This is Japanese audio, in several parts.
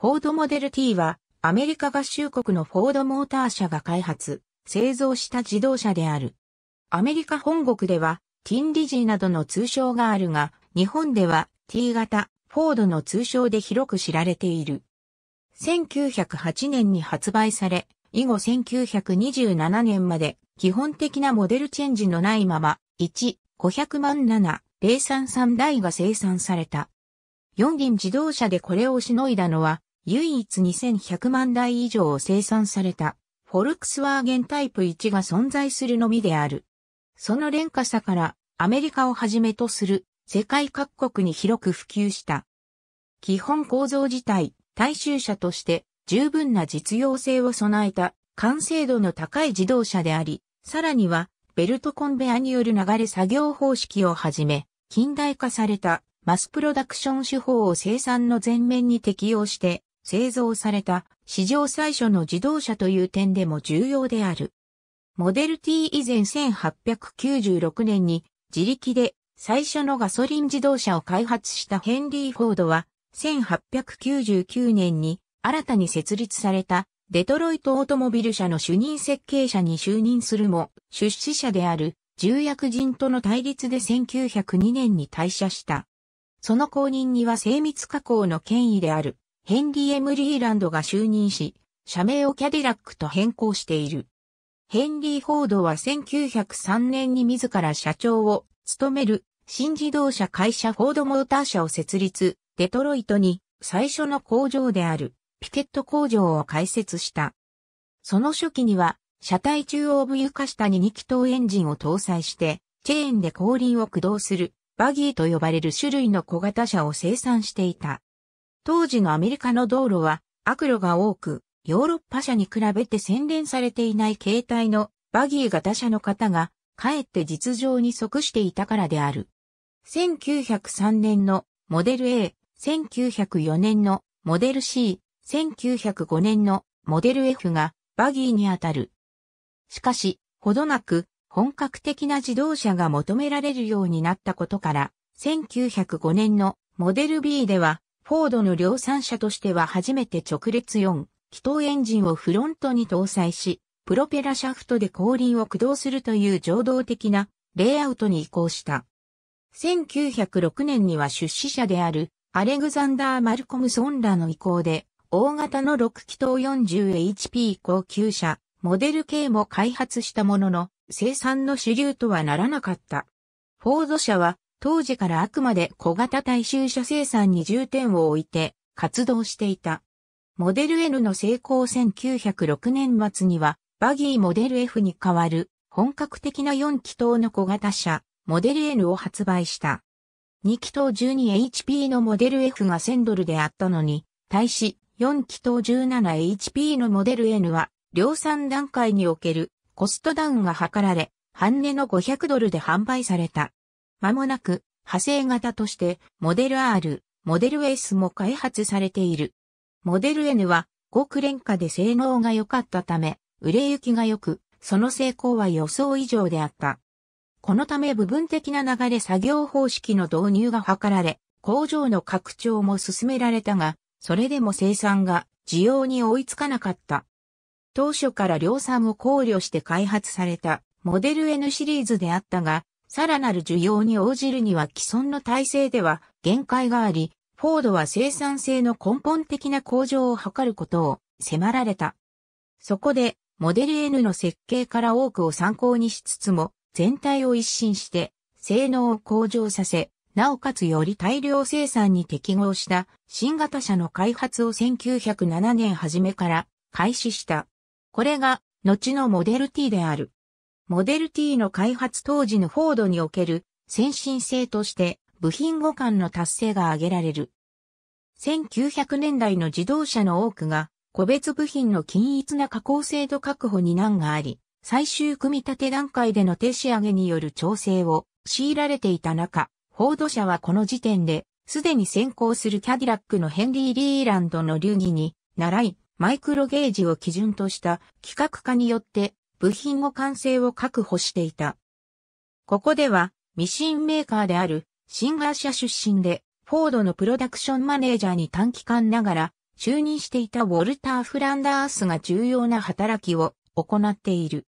フォードモデル T は、アメリカ合衆国のフォードモーター社が開発、製造した自動車である。アメリカ本国では、ティンリジーなどの通称があるが、日本では T 型、フォードの通称で広く知られている。1908年に発売され、以後1927年まで基本的なモデルチェンジのないまま、1、500万7、033台が生産された。4輪自動車でこれをしのいだのは、唯一2100万台以上を生産された、フォルクスワーゲンタイプ1が存在するのみである。その廉価さから、アメリカをはじめとする、世界各国に広く普及した。基本構造自体、大衆車として十分な実用性を備えた完成度の高い自動車であり、さらにはベルトコンベアによる流れ作業方式をはじめ、近代化されたマスプロダクション手法を生産の前面に適用して製造された史上最初の自動車という点でも重要である。モデル T 以前1896年に自力で最初のガソリン自動車を開発したヘンリー・フォードは1899年に新たに設立されたデトロイトオートモビル社の主任設計者に就任するも出資者である重役人との対立で1902年に退社した。その後任には精密加工の権威であるヘンリー・エム・リーランドが就任し、社名をキャディラックと変更している。ヘンリー・フォードは1903年に自ら社長を務める新自動車会社フォードモーター社を設立、デトロイトに最初の工場であるピケット工場を開設した。その初期には車体中央部床下に2気筒エンジンを搭載してチェーンで後輪を駆動するバギーと呼ばれる種類の小型車を生産していた。当時のアメリカの道路は悪路が多く、ヨーロッパ車に比べて洗練されていない形態のバギー型車の方が、かえって実情に即していたからである。1903年のモデル A、1904年のモデル C、1905年のモデル F がバギーにあたる。しかし、ほどなく本格的な自動車が求められるようになったことから、1905年のモデル B ではフォードの量産車としては初めて直列4、気筒エンジンをフロントに搭載し、プロペラシャフトで後輪を駆動するという情動的なレイアウトに移行した。1906年には出資者であるアレグザンダー・マルコムソンーの意向で、大型の6気筒 40HP 高級車、モデル系も開発したものの、生産の主流とはならなかった。フォード社は当時からあくまで小型大衆車生産に重点を置いて活動していた。モデル N の成功1906年末には、バギーモデル F に代わる本格的な4気筒の小型車、モデル N を発売した。2気筒 12HP のモデル F が1000ドルであったのに、対し4気筒 17HP のモデル N は、量産段階におけるコストダウンが図られ、半値の500ドルで販売された。間もなく派生型としてモデル R、モデル S も開発されている。モデル N は極廉価で性能が良かったため、売れ行きが良く、その成功は予想以上であった。このため部分的な流れ作業方式の導入が図られ、工場の拡張も進められたが、それでも生産が需要に追いつかなかった。当初から量産を考慮して開発されたモデル N シリーズであったが、さらなる需要に応じるには既存の体制では限界があり、フォードは生産性の根本的な向上を図ることを迫られた。そこで、モデル N の設計から多くを参考にしつつも、全体を一新して、性能を向上させ、なおかつより大量生産に適合した新型車の開発を1907年初めから開始した。これが後のモデル T である。モデル T の開発当時のフォードにおける先進性として部品互換の達成が挙げられる。1900年代の自動車の多くが個別部品の均一な加工精度確保に難があり、最終組み立て段階での手仕上げによる調整を強いられていた中、フォード社はこの時点で、すでに先行するキャディラックのヘンリー・リーランドの流儀に、習い、マイクロゲージを基準とした規格化によって部品互換性を確保していた。ここでは、ミシンメーカーである、シンガー社出身で、フォードのプロダクションマネージャーに短期間ながら、就任していたウォルター・フランダースが重要な働きを行っている。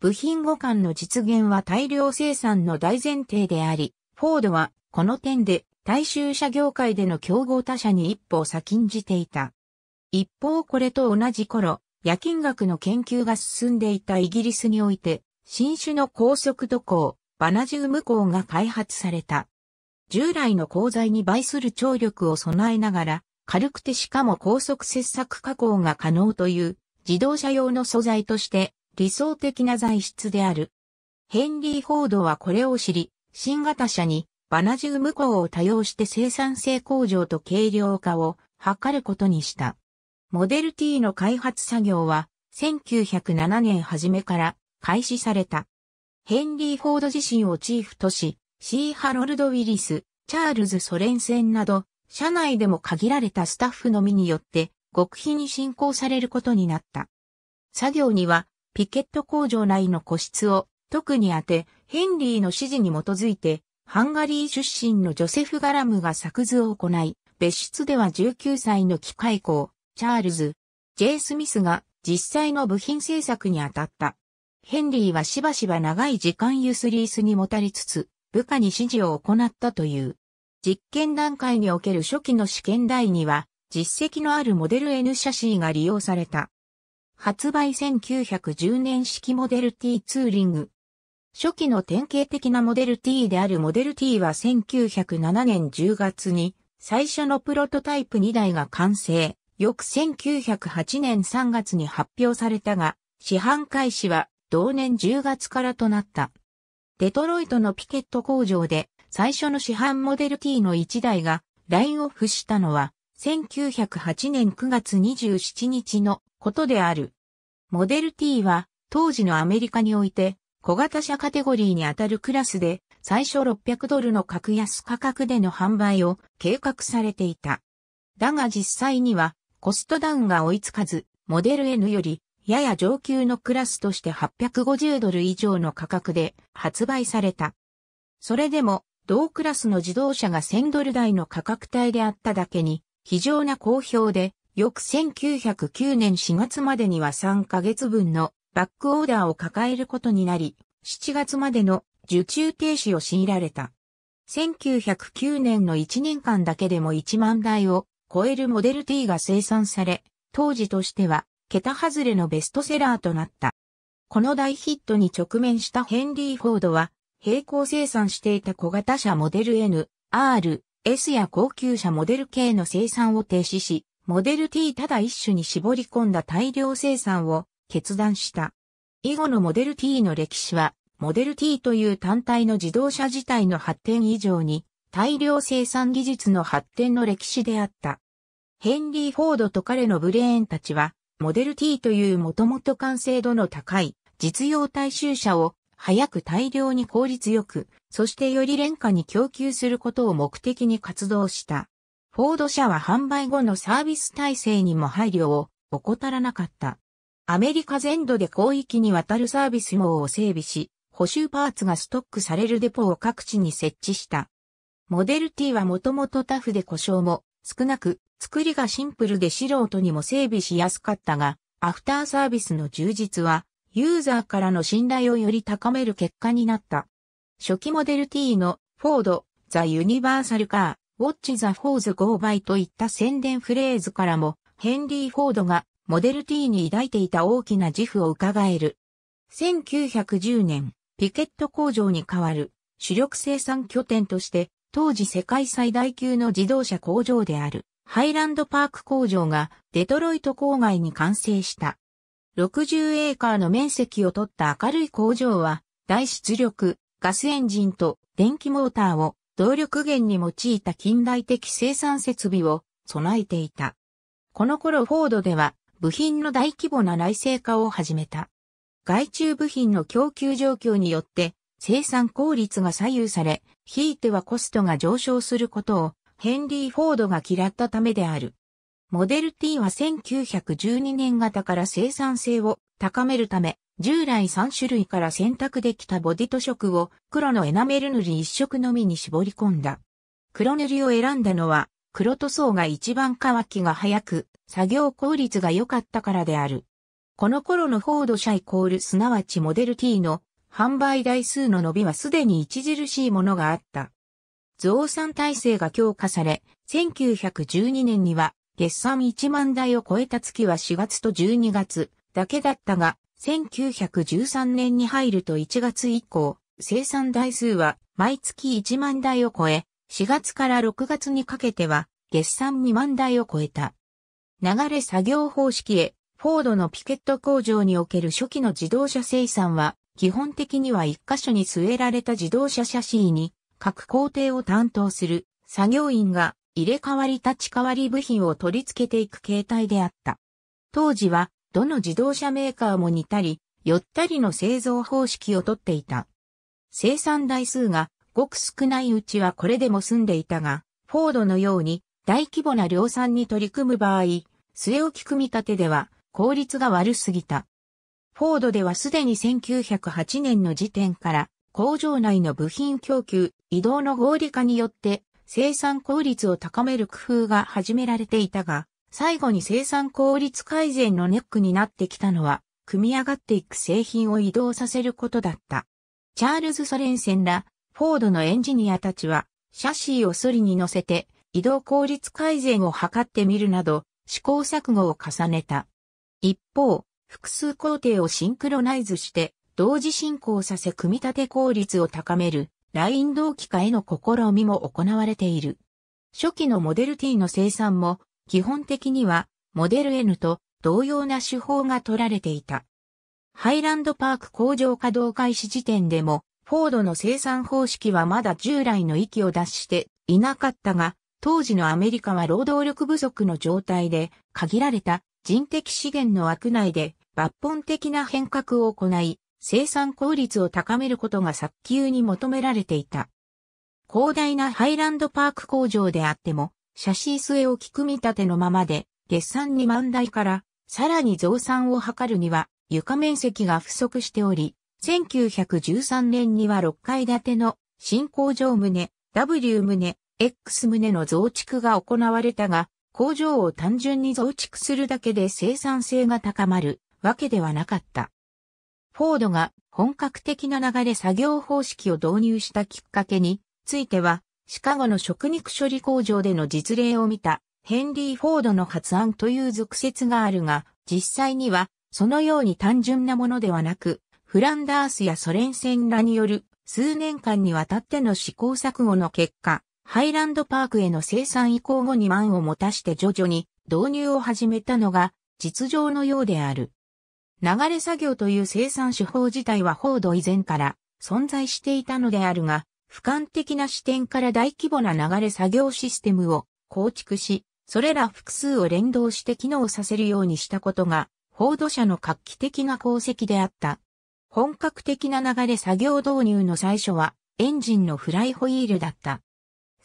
部品互換の実現は大量生産の大前提であり、フォードはこの点で大衆車業界での競合他社に一歩先んじていた。一方これと同じ頃、夜金学の研究が進んでいたイギリスにおいて、新種の高速度鋼、バナジウム鋼が開発された。従来の鋼材に倍する張力を備えながら、軽くてしかも高速切削加工が可能という自動車用の素材として理想的な材質である。ヘンリー・フォードはこれを知り、新型車にバナジウム鋼を多用して生産性向上と軽量化を図ることにした。モデル T の開発作業は1907年初めから開始された。ヘンリー・フォード自身をチーフとし、シー・ハロルド・ウィリス、チャールズ・ソレンセンなど、社内でも限られたスタッフのみによって、極秘に進行されることになった。作業には、ピケット工場内の個室を特に当て、ヘンリーの指示に基づいて、ハンガリー出身のジョセフ・ガラムが作図を行い、別室では19歳の機械工、チャールズ、J. スミスが実際の部品制作に当たった。ヘンリーはしばしば長い時間ユスリースにもたりつつ、部下に指示を行ったという。実験段階における初期の試験台には、実績のあるモデル N シャシーが利用された。発売1910年式モデル T ツーリング。初期の典型的なモデル T であるモデル T は1907年10月に最初のプロトタイプ2台が完成。翌1908年3月に発表されたが、市販開始は同年10月からとなった。デトロイトのピケット工場で最初の市販モデル T の1台がラインオフしたのは1908年9月27日のことである。モデル T は当時のアメリカにおいて小型車カテゴリーにあたるクラスで最初600ドルの格安価格での販売を計画されていた。だが実際にはコストダウンが追いつかず、モデル N よりやや上級のクラスとして850ドル以上の価格で発売された。それでも同クラスの自動車が1000ドル台の価格帯であっただけに非常な好評で、翌1909年4月までには3ヶ月分のバックオーダーを抱えることになり、7月までの受注停止を強いられた。1909年の1年間だけでも1万台を超えるモデル T が生産され、当時としては、桁外れのベストセラーとなった。この大ヒットに直面したヘンリー・フォードは、並行生産していた小型車モデル N、R、S や高級車モデル K の生産を停止し、モデル T ただ一種に絞り込んだ大量生産を決断した。以後のモデル T の歴史は、モデル T という単体の自動車自体の発展以上に、大量生産技術の発展の歴史であった。ヘンリー・フォードと彼のブレーンたちは、モデル T というもともと完成度の高い実用大衆車を早く大量に効率よく、そしてより廉価に供給することを目的に活動した。フォード社は販売後のサービス体制にも配慮を怠らなかった。アメリカ全土で広域にわたるサービス網を整備し、補修パーツがストックされるデポを各地に設置した。モデル T はもともとタフで故障も少なく、作りがシンプルで素人にも整備しやすかったが、アフターサービスの充実は、ユーザーからの信頼をより高める結果になった。初期モデル T のフォード、ザ・ユニバーサル・カー、ウォッチ・ザ・フォーズ・ゴー・バイといった宣伝フレーズからも、ヘンリー・フォードがモデル T に抱いていた大きな自負を伺える。1910年、ピケット工場に代わる主力生産拠点として当時世界最大級の自動車工場であるハイランドパーク工場がデトロイト郊外に完成した。60エーカーの面積を取った明るい工場は大出力、ガスエンジンと電気モーターを動力源に用いた近代的生産設備を備えていた。この頃フォードでは部品の大規模な内製化を始めた。外注部品の供給状況によって生産効率が左右され、ひいてはコストが上昇することをヘンリー・フォードが嫌ったためである。モデル T は1912年型から生産性を高めるため、従来3種類から選択できたボディと色を黒のエナメル塗り1色のみに絞り込んだ。黒塗りを選んだのは、黒塗装が一番乾きが早く、作業効率が良かったからである。この頃のフォード社イコールすなわちモデル T の販売台数の伸びはすでに著しいものがあった。増産体制が強化され、1912年には月産1万台を超えた月は4月と12月だけだったが、1913年に入ると1月以降、生産台数は毎月1万台を超え、4月から6月にかけては月産2万台を超えた。流れ作業方式へ、フォードのピケット工場における初期の自動車生産は基本的には一箇所に据えられた自動車シャシーに各工程を担当する作業員が入れ替わり立ち替わり部品を取り付けていく形態であった。当時はどの自動車メーカーも似たり、寄ったりの製造方式をとっていた。生産台数がごく少ないうちはこれでも済んでいたが、フォードのように大規模な量産に取り組む場合、据え置き組み立てでは効率が悪すぎた。フォードではすでに1908年の時点から工場内の部品供給、移動の合理化によって生産効率を高める工夫が始められていたが、最後に生産効率改善のネックになってきたのは、組み上がっていく製品を移動させることだった。チャールズ・ソレンセンら、フォードのエンジニアたちは、シャシーをソリに乗せて、移動効率改善を図ってみるなど、試行錯誤を重ねた。一方、複数工程をシンクロナイズして、同時進行させ組み立て効率を高める、ライン同期化への試みも行われている。初期のモデル T の生産も、基本的には、モデル N と同様な手法が取られていた。ハイランドパーク工場稼働開始時点でも、フォードの生産方式はまだ従来の域を脱していなかったが、当時のアメリカは労働力不足の状態で、限られた人的資源の枠内で抜本的な変革を行い、生産効率を高めることが早急に求められていた。広大なハイランドパーク工場であっても、シャシー末を木組み立てのままで、月産2万台から、さらに増産を図るには、床面積が不足しており、1913年には6階建ての新工場棟、W 棟、X 棟の増築が行われたが、工場を単純に増築するだけで生産性が高まるわけではなかった。フォードが本格的な流れ作業方式を導入したきっかけについては、シカゴの食肉処理工場での実例を見たヘンリー・フォードの発案という俗説があるが、実際にはそのように単純なものではなく、フランダースやソ連戦らによる数年間にわたっての試行錯誤の結果、ハイランドパークへの生産移行後に満を持たして徐々に導入を始めたのが実情のようである。流れ作業という生産手法自体は報道以前から存在していたのであるが、俯瞰的な視点から大規模な流れ作業システムを構築し、それら複数を連動して機能させるようにしたことが、報道者の画期的な功績であった。本格的な流れ作業導入の最初は、エンジンのフライホイールだった。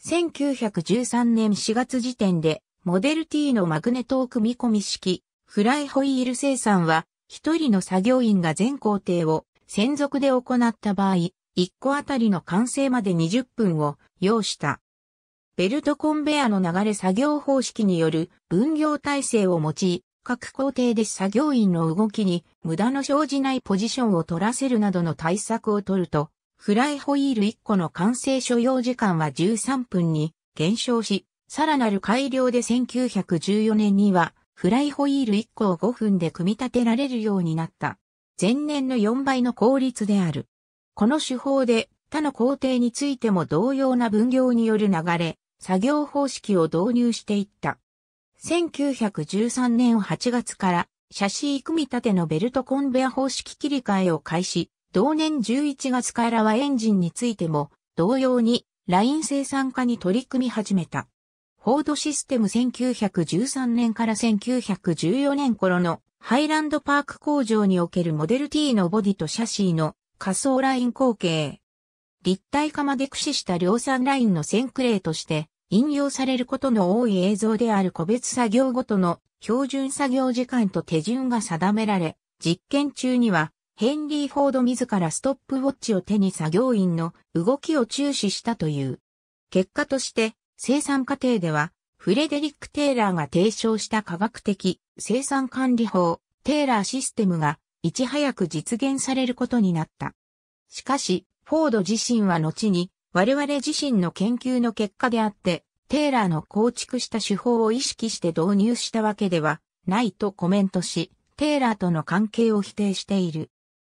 1913年4月時点で、モデル T のマグネトを組み込み式、フライホイール生産は一人の作業員が全工程を専属で行った場合、一個あたりの完成まで20分を要した。ベルトコンベアの流れ作業方式による分業体制を用い、各工程で作業員の動きに無駄の生じないポジションを取らせるなどの対策を取ると、フライホイール1個の完成所要時間は13分に減少し、さらなる改良で1914年にはフライホイール1個を5分で組み立てられるようになった。前年の4倍の効率である。この手法で他の工程についても同様な分業による流れ、作業方式を導入していった。1913年8月からシャシー組み立てのベルトコンベア方式切り替えを開始、同年11月からはエンジンについても同様にライン生産化に取り組み始めた。フォードシステム1913年から1914年頃のハイランドパーク工場におけるモデル T のボディとシャシーの仮想ライン後継。立体化まで駆使した量産ラインの先駆例として引用されることの多い映像である個別作業ごとの標準作業時間と手順が定められ、実験中にはヘンリー・フォード自らストップウォッチを手に作業員の動きを注視したという。結果として生産過程では、フレデリック・テーラーが提唱した科学的生産管理法、テーラーシステムが、いち早く実現されることになった。しかし、フォード自身は後に、我々自身の研究の結果であって、テーラーの構築した手法を意識して導入したわけではないとコメントし、テーラーとの関係を否定している。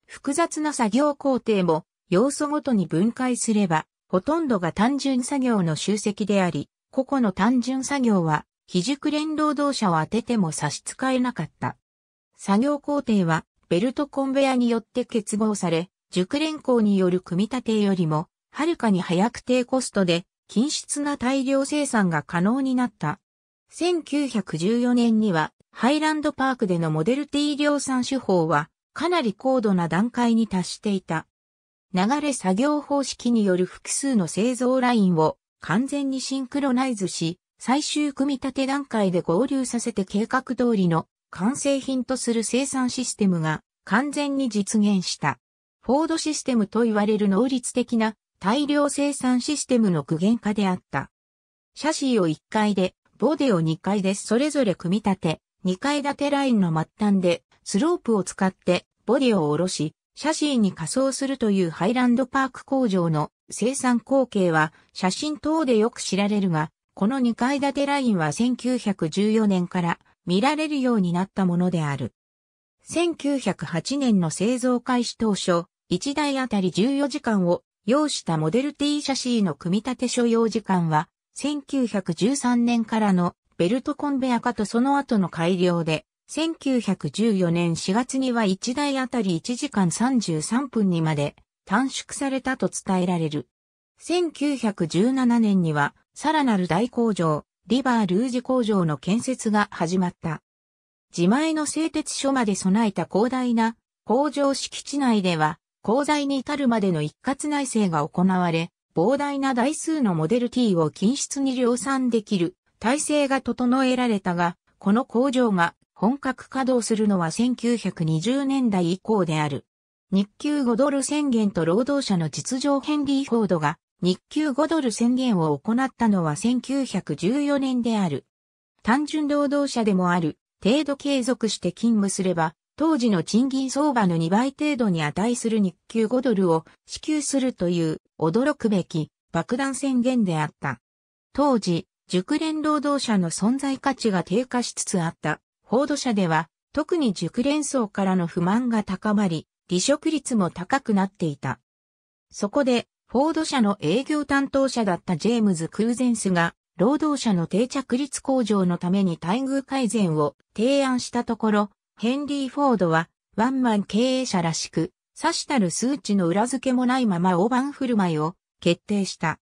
複雑な作業工程も要素ごとに分解すればほとんどが単純作業の集積であり、個々の単純作業は、非熟練労働者を当てても差し支えなかった。作業工程は、ベルトコンベヤによって結合され、熟練工による組み立てよりも、はるかに早く低コストで、均質な大量生産が可能になった。1914年には、ハイランドパークでのモデル T 量産手法は、かなり高度な段階に達していた。流れ作業方式による複数の製造ラインを完全にシンクロナイズし、最終組み立て段階で合流させて計画通りの完成品とする生産システムが完全に実現した。フォードシステムと言われる能率的な大量生産システムの具現化であった。シャシーを1階で、ボディを2階でそれぞれ組み立て、2階建てラインの末端でスロープを使ってボディを下ろし、シーに仮装するというハイランドパーク工場の生産光景は写真等でよく知られるが、この2階建てラインは1914年から見られるようになったものである。1908年の製造開始当初、1台あたり14時間を要したモデル T シャシーの組み立て所要時間は1913年からのベルトコンベア化とその後の改良で1914年4月には1台あたり1時間33分にまで短縮されたと伝えられる。1917年には、さらなる大工場、リバールージ工場の建設が始まった。自前の製鉄所まで備えた広大な工場敷地内では、鋼材に至るまでの一括内製が行われ、膨大な台数のモデル T を均質に量産できる体制が整えられたが、この工場が本格稼働するのは1920年代以降である。日給5ドル宣言と労働者の実情ヘンリー・フォードが日給5ドル宣言を行ったのは1914年である。単純労働者でもある程度継続して勤務すれば、当時の賃金相場の2倍程度に値する日給5ドルを支給するという驚くべき爆弾宣言であった。当時、熟練労働者の存在価値が低下しつつあったフォード社では、特に熟練層からの不満が高まり、離職率も高くなっていた。そこで、フォード社の営業担当者だったジェームズ・クーゼンスが、労働者の定着率向上のために待遇改善を提案したところ、ヘンリー・フォードは、ワンマン経営者らしく、さしたる数値の裏付けもないまま大盤振る舞いを決定した。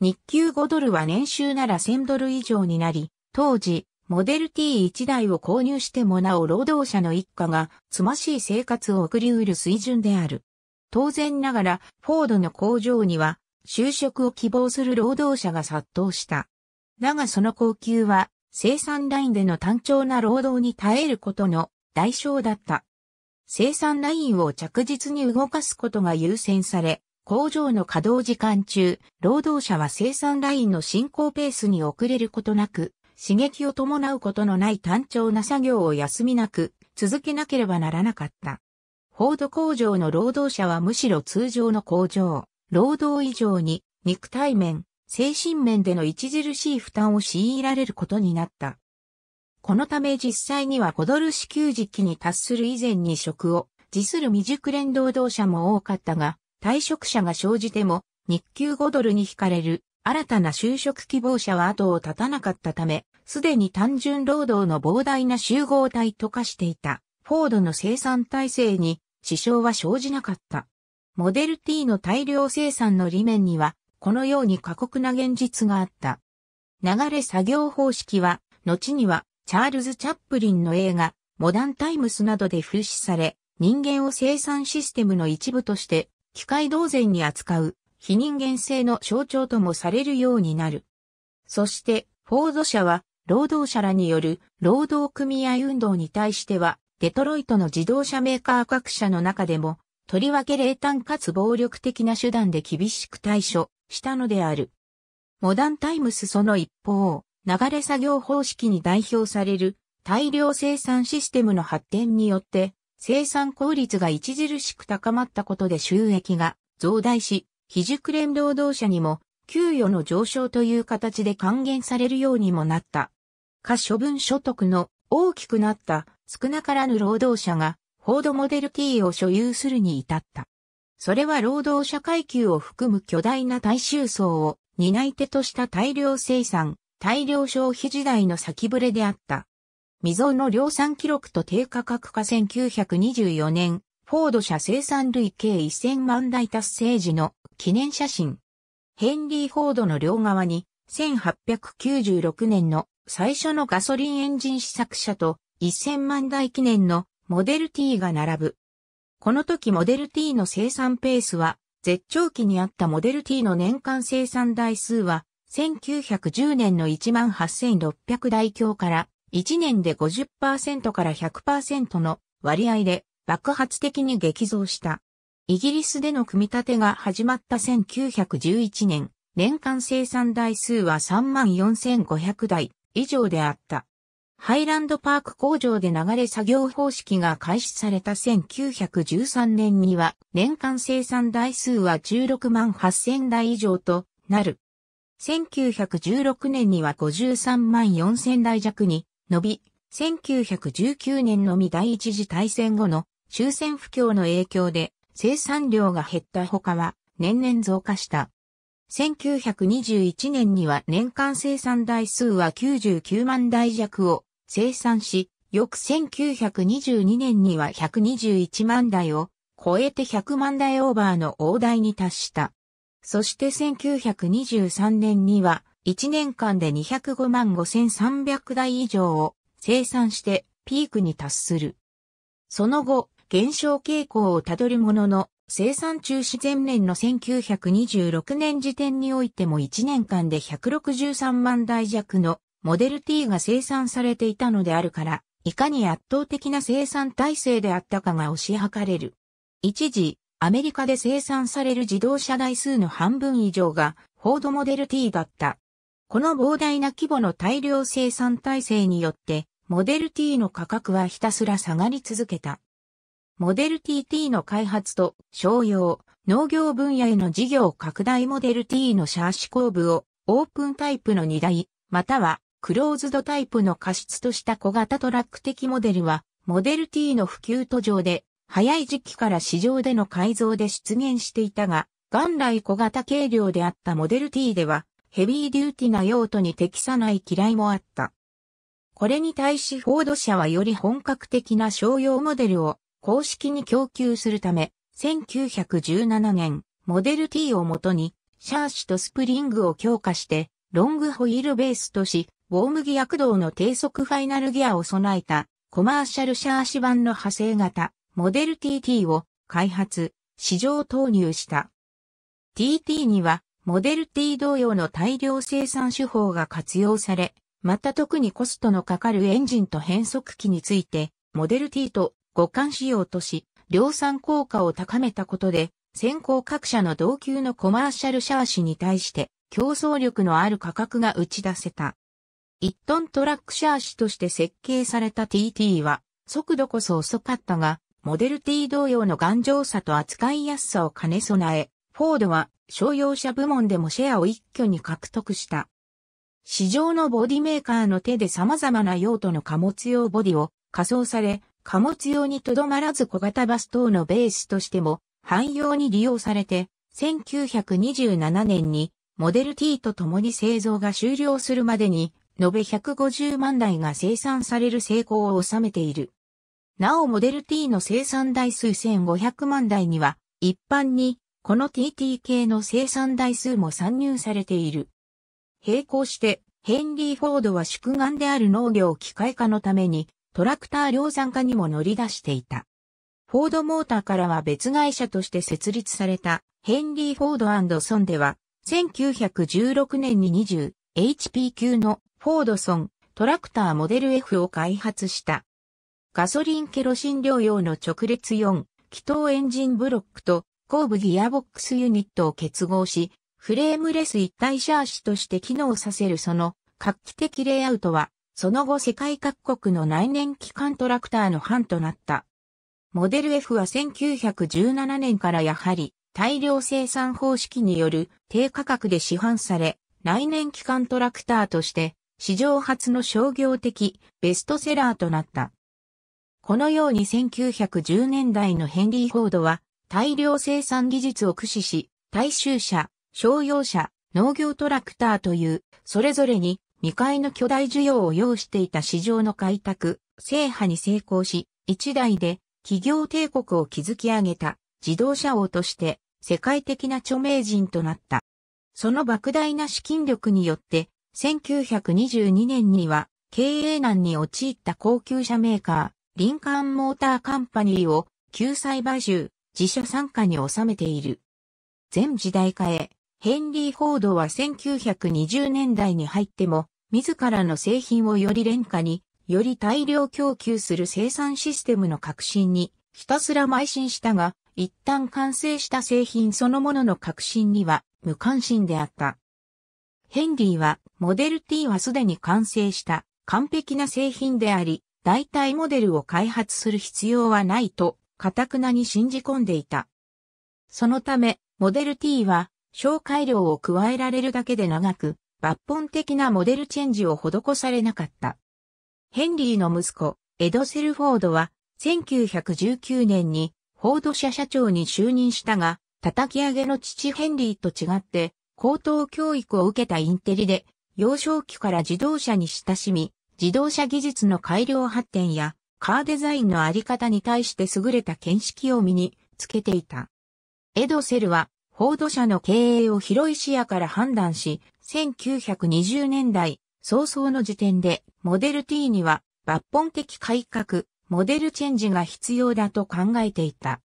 日給5ドルは年収なら1000ドル以上になり、当時、モデル T1 台を購入してもなお労働者の一家が、つましい生活を送り得る水準である。当然ながら、フォードの工場には、就職を希望する労働者が殺到した。だがその高級は、生産ラインでの単調な労働に耐えることの代償だった。生産ラインを着実に動かすことが優先され、工場の稼働時間中、労働者は生産ラインの進行ペースに遅れることなく、刺激を伴うことのない単調な作業を休みなく続けなければならなかった。フォード工場の労働者はむしろ通常の工場、労働以上に肉体面、精神面での著しい負担を強いられることになった。このため実際には5ドル支給時期に達する以前に職を辞する未熟練労働者も多かったが、退職者が生じても日給5ドルに引かれる新たな就職希望者は後を絶たなかったため、すでに単純労働の膨大な集合体と化していた、フォードの生産体制に支障は生じなかった。モデル T の大量生産の理念には、このように過酷な現実があった。流れ作業方式は、後には、チャールズ・チャップリンの映画、モダンタイムスなどで風刺され、人間を生産システムの一部として、機械同然に扱う非人間性の象徴ともされるようになる。そして、フォード社は、労働者らによる労働組合運動に対しては、デトロイトの自動車メーカー各社の中でも、とりわけ冷淡かつ暴力的な手段で厳しく対処したのである。モダンタイムスその一方、流れ作業方式に代表される大量生産システムの発展によって、生産効率が著しく高まったことで収益が増大し、非熟練労働者にも、給与の上昇という形で還元されるようにもなった。可処分所得の大きくなった少なからぬ労働者が、フォードモデル T を所有するに至った。それは労働者階級を含む巨大な大衆層を担い手とした大量生産、大量消費時代の先触れであった。未曾有の量産記録と低価格化1924年、フォード社生産累計1000万台達成時の記念写真。ヘンリー・フォードの両側に、1896年の最初のガソリンエンジン試作車と1000万台記念のモデル T が並ぶ。この時モデル T の生産ペースは絶頂期にあったモデル T の年間生産台数は1910年の18,600台強から1年で50%から100%の割合で爆発的に激増した。イギリスでの組み立てが始まった1911年、年間生産台数は34,500台以上であった。ハイランドパーク工場で流れ作業方式が開始された1913年には年間生産台数は16万8000台以上となる。1916年には53万4000台弱に伸び、1919年のみ第一次大戦後の終戦不況の影響で生産量が減った他は年々増加した。1921年には年間生産台数は99万台弱を生産し、翌1922年には121万台を超えて100万台オーバーの大台に達した。そして1923年には1年間で205万5300台以上を生産してピークに達する。その後、減少傾向をたどるものの、生産中止前年の1926年時点においても1年間で163万台弱のモデル T が生産されていたのであるから、いかに圧倒的な生産体制であったかが推し量れる。一時、アメリカで生産される自動車台数の半分以上が、フォードモデル T だった。この膨大な規模の大量生産体制によって、モデル T の価格はひたすら下がり続けた。モデル TT の開発と商用、農業分野への事業拡大モデル T のシャーシ工部をオープンタイプの荷台、またはクローズドタイプの過失とした小型トラック的モデルは、モデル T の普及途上で、早い時期から市場での改造で出現していたが、元来小型軽量であったモデル T では、ヘビーデューティな用途に適さない嫌いもあった。これに対しフォード社はより本格的な商用モデルを公式に供給するため、1917年、モデル T をもとに、シャーシとスプリングを強化して、ロングホイールベースとし、ウォームギア駆動の低速ファイナルギアを備えた、コマーシャルシャーシ版の派生型、モデル TT を開発、市場投入した。TT には、モデル T 同様の大量生産手法が活用され、また特にコストのかかるエンジンと変速機について、モデル T と互換仕様とし、量産効果を高めたことで、先行各社の同級のコマーシャルシャーシに対して競争力のある価格が打ち出せた。1トントラックシャーシとして設計された TT は、速度こそ遅かったが、モデル T 同様の頑丈さと扱いやすさを兼ね備え、フォードは商用車部門でもシェアを一挙に獲得した。市場のボディメーカーの手で様々な用途の貨物用ボディを仮想され、貨物用にとどまらず小型バス等のベースとしても、汎用に利用されて、1927年にモデル T と共に製造が終了するまでに、延べ150万台が生産される成功を収めている。なおモデル T の生産台数1500万台には、一般に、この TT 系の生産台数も参入されている。並行して、ヘンリー・フォードは宿願である農業機械化のために、トラクター量産化にも乗り出していた。フォードモーターからは別会社として設立されたヘンリー・フォードソンでは、1916年に 20HP 級のフォードソントラクターモデル F を開発した。ガソリンケロシン量用の直列4、気筒エンジンブロックと後部ギアボックスユニットを結合し、フレームレス一体シャーシとして機能させるその画期的レイアウトはその後世界各国の内燃機関トラクターの班となった。モデル F は1917年からやはり大量生産方式による低価格で市販され、内燃機関トラクターとして史上初の商業的ベストセラーとなった。このように1910年代のヘンリー・フォードは大量生産技術を駆使し、大衆車、商用車、農業トラクターという、それぞれに2階の巨大需要を要していた市場の開拓、制覇に成功し、一代で企業帝国を築き上げた自動車王として世界的な著名人となった。その莫大な資金力によって、1922年には経営難に陥った高級車メーカー、リンカーンモーターカンパニーを救済買収、自社参加に収めている。全時代化へ、ヘンリー・フォードは1920年代に入っても、自らの製品をより廉価に、より大量供給する生産システムの革新に、ひたすら邁進したが、一旦完成した製品そのものの革新には無関心であった。ヘンリーは、モデル T はすでに完成した完璧な製品であり、代替モデルを開発する必要はないと、かくなに信じ込んでいた。そのため、モデル T は、紹介料を加えられるだけで長く、抜本的なモデルチェンジを施されなかった。ヘンリーの息子、エド・セルフォードは、1919年に、フォード社社長に就任したが、叩き上げの父ヘンリーと違って、高等教育を受けたインテリで、幼少期から自動車に親しみ、自動車技術の改良発展や、カーデザインのあり方に対して優れた見識を身につけていた。エドセルは、フォード社の経営を広い視野から判断し、1920年代、早々の時点で、モデル T には抜本的改革、モデルチェンジが必要だと考えていた。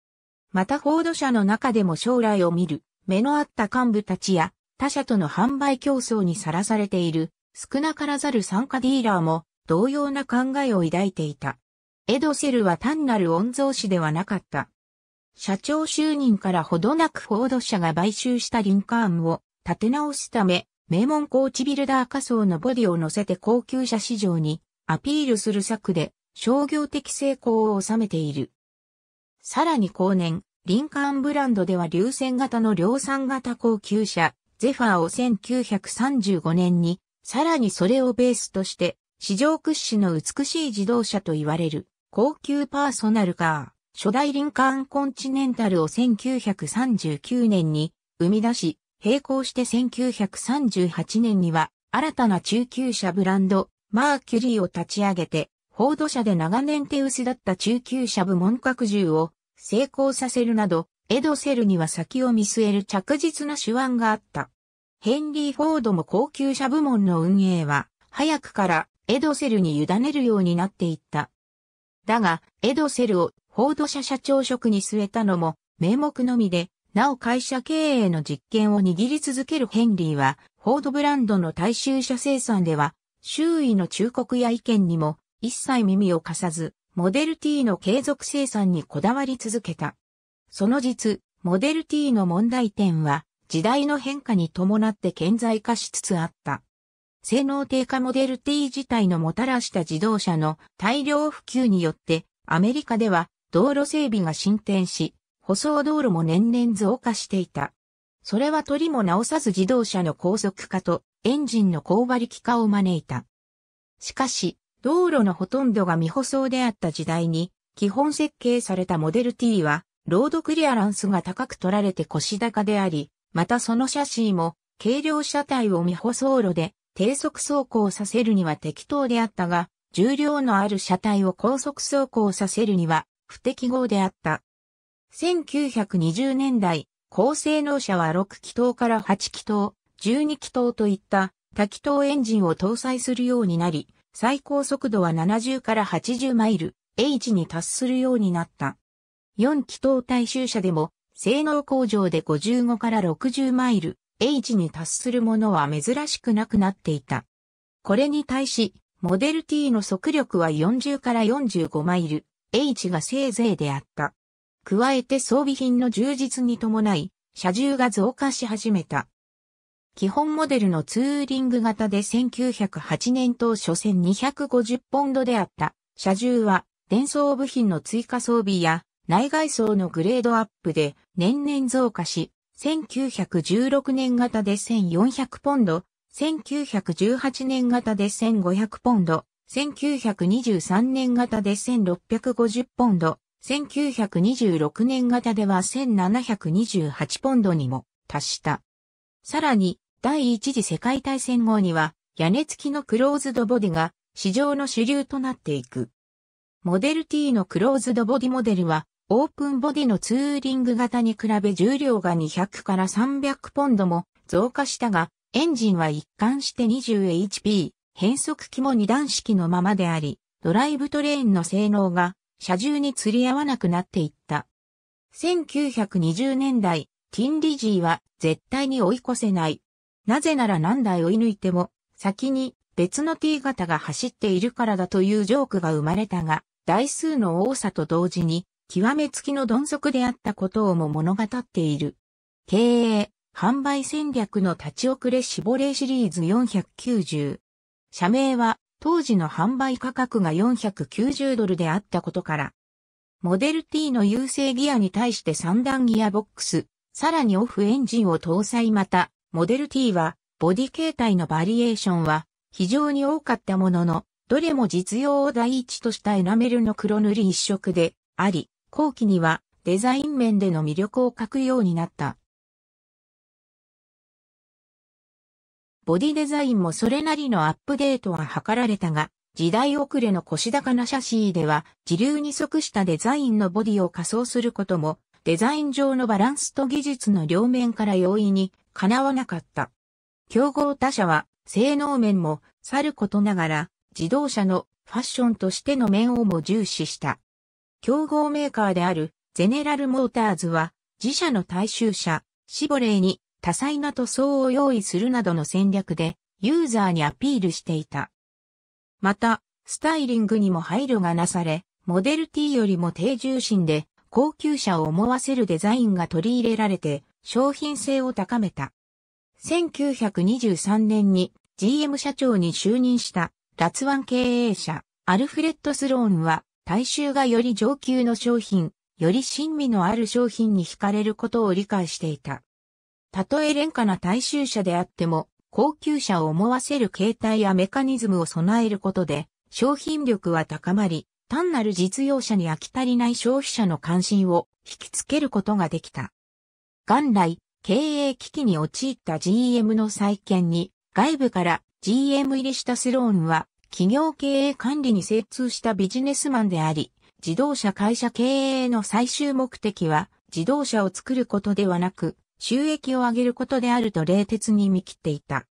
またフォード社の中でも将来を見る、目の合った幹部たちや、他社との販売競争にさらされている、少なからざる参加ディーラーも、同様な考えを抱いていた。エドセルは単なる御蔵師ではなかった。社長就任からほどなくフォード社が買収したリンカーンを立て直すため、名門コーチビルダー仮想のボディを乗せて高級車市場にアピールする策で商業的成功を収めている。さらに後年、リンカーンブランドでは流線型の量産型高級車、ゼファーを1935年に、さらにそれをベースとして、市場屈指の美しい自動車と言われる、高級パーソナルカー、初代リンカーンコンチネンタルを1939年に生み出し、並行して1938年には新たな中級車ブランド、マーキュリーを立ち上げて、フォード社で長年手薄だった中級車部門拡充を成功させるなど、エドセルには先を見据える着実な手腕があった。ヘンリー・フォードも高級車部門の運営は、早くからエドセルに委ねるようになっていった。だが、エドセルをフォード社社長職に据えたのも、名目のみで、なお会社経営の実権を握り続けるヘンリーは、フォードブランドの大衆車生産では、周囲の忠告や意見にも一切耳を貸さず、モデル T の継続生産にこだわり続けた。その実、モデル T の問題点は、時代の変化に伴って顕在化しつつあった。性能低下モデル T 自体のもたらした自動車の大量普及によって、アメリカでは道路整備が進展し、舗装道路も年々増加していた。それは取りも直さず自動車の高速化とエンジンの高馬力化を招いた。しかし、道路のほとんどが未舗装であった時代に、基本設計されたモデル T は、ロードクリアランスが高く取られて腰高であり、またそのシャシーも、軽量車体を未舗装路で低速走行させるには適当であったが、重量のある車体を高速走行させるには不適合であった。1920年代、高性能車は6気筒から8気筒、12気筒といった多気筒エンジンを搭載するようになり、最高速度は70から80マイル、H に達するようになった。4気筒大衆車でも、性能向上で55から60マイル、H に達するものは珍しくなくなっていた。これに対し、モデル T の速力は40から45マイル、H がせいぜいであった。加えて装備品の充実に伴い、車重が増加し始めた。基本モデルのツーリング型で1908年当初1250ポンドであった車重は電装部品の追加装備や内外装のグレードアップで年々増加し、1916年型で1400ポンド、1918年型で1500ポンド、1923年型で1650ポンド、1926年型では1728ポンドにも達した。さらに、第一次世界大戦後には、屋根付きのクローズドボディが市場の主流となっていく。モデル T のクローズドボディモデルは、オープンボディのツーリング型に比べ重量が200から300ポンドも増加したが、エンジンは一貫して 20HP、変速機も二段式のままであり、ドライブトレーンの性能が車重に釣り合わなくなっていった。1920年代、ティンリジーは絶対に追い越せない。なぜなら何台追い抜いても、先に別の T 型が走っているからだというジョークが生まれたが、台数の多さと同時に、極めつきの鈍足であったことをも物語っている。経営、販売戦略の立ち遅れ絞れシリーズ490。社名は当時の販売価格が490ドルであったことから、モデル T の優勢ギアに対して3段ギアボックス、さらにオフエンジンを搭載また、モデル T は、ボディ形態のバリエーションは非常に多かったものの、どれも実用を第一としたエナメルの黒塗り一色であり、後期にはデザイン面での魅力を欠くようになった。ボディデザインもそれなりのアップデートは図られたが、時代遅れの腰高なシャシーでは、時流に即したデザインのボディを仮想することも、デザイン上のバランスと技術の両面から容易にかなわなかった。競合他社は、性能面もさることながら、自動車のファッションとしての面をも重視した。競合メーカーであるゼネラルモーターズは、自社の大衆車、シボレーに多彩な塗装を用意するなどの戦略でユーザーにアピールしていた。また、スタイリングにも配慮がなされ、モデル T よりも低重心で高級車を思わせるデザインが取り入れられて商品性を高めた。1923年に GM 社長に就任したラツワン経営者アルフレッド・スローンは大衆がより上級の商品、より親身のある商品に惹かれることを理解していた。たとえ廉価な大衆車であっても、高級車を思わせる形態やメカニズムを備えることで、商品力は高まり、単なる実用車に飽き足りない消費者の関心を引きつけることができた。元来、経営危機に陥った GM の再建に、外部から GM 入りしたスローンは、企業経営管理に精通したビジネスマンであり、自動車会社経営の最終目的は、自動車を作ることではなく、収益を上げることであると冷徹に見切っていた。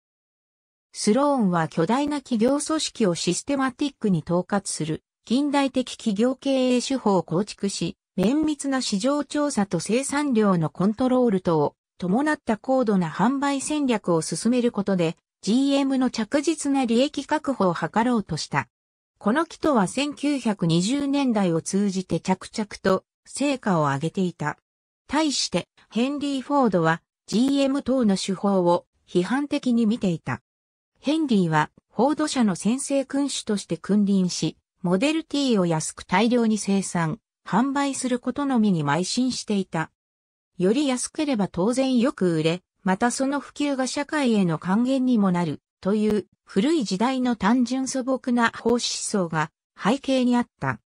スローンは巨大な企業組織をシステマティックに統括する近代的企業経営手法を構築し、綿密な市場調査と生産量のコントロール等を伴った高度な販売戦略を進めることで GM の着実な利益確保を図ろうとした。この機とは1920年代を通じて着々と成果を上げていた。対してヘンリー・フォードは GM 等の手法を批判的に見ていた。ヘンリーはフォード社の先制君主として君臨し、モデル T を安く大量に生産、販売することのみに邁進していた。より安ければ当然よく売れ、またその普及が社会への還元にもなる、という古い時代の単純素朴な法思想が背景にあった。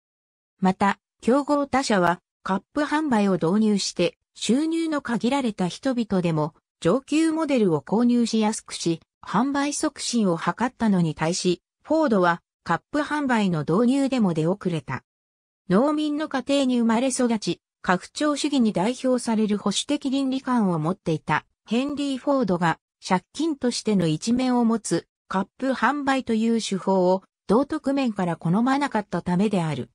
また、競合他社はカップ販売を導入して収入の限られた人々でも上級モデルを購入しやすくし、販売促進を図ったのに対し、フォードはカップ販売の導入でも出遅れた。農民の家庭に生まれ育ち、拡張主義に代表される保守的倫理観を持っていたヘンリー・フォードが借金としての一面を持つカップ販売という手法を道徳面から好まなかったためである。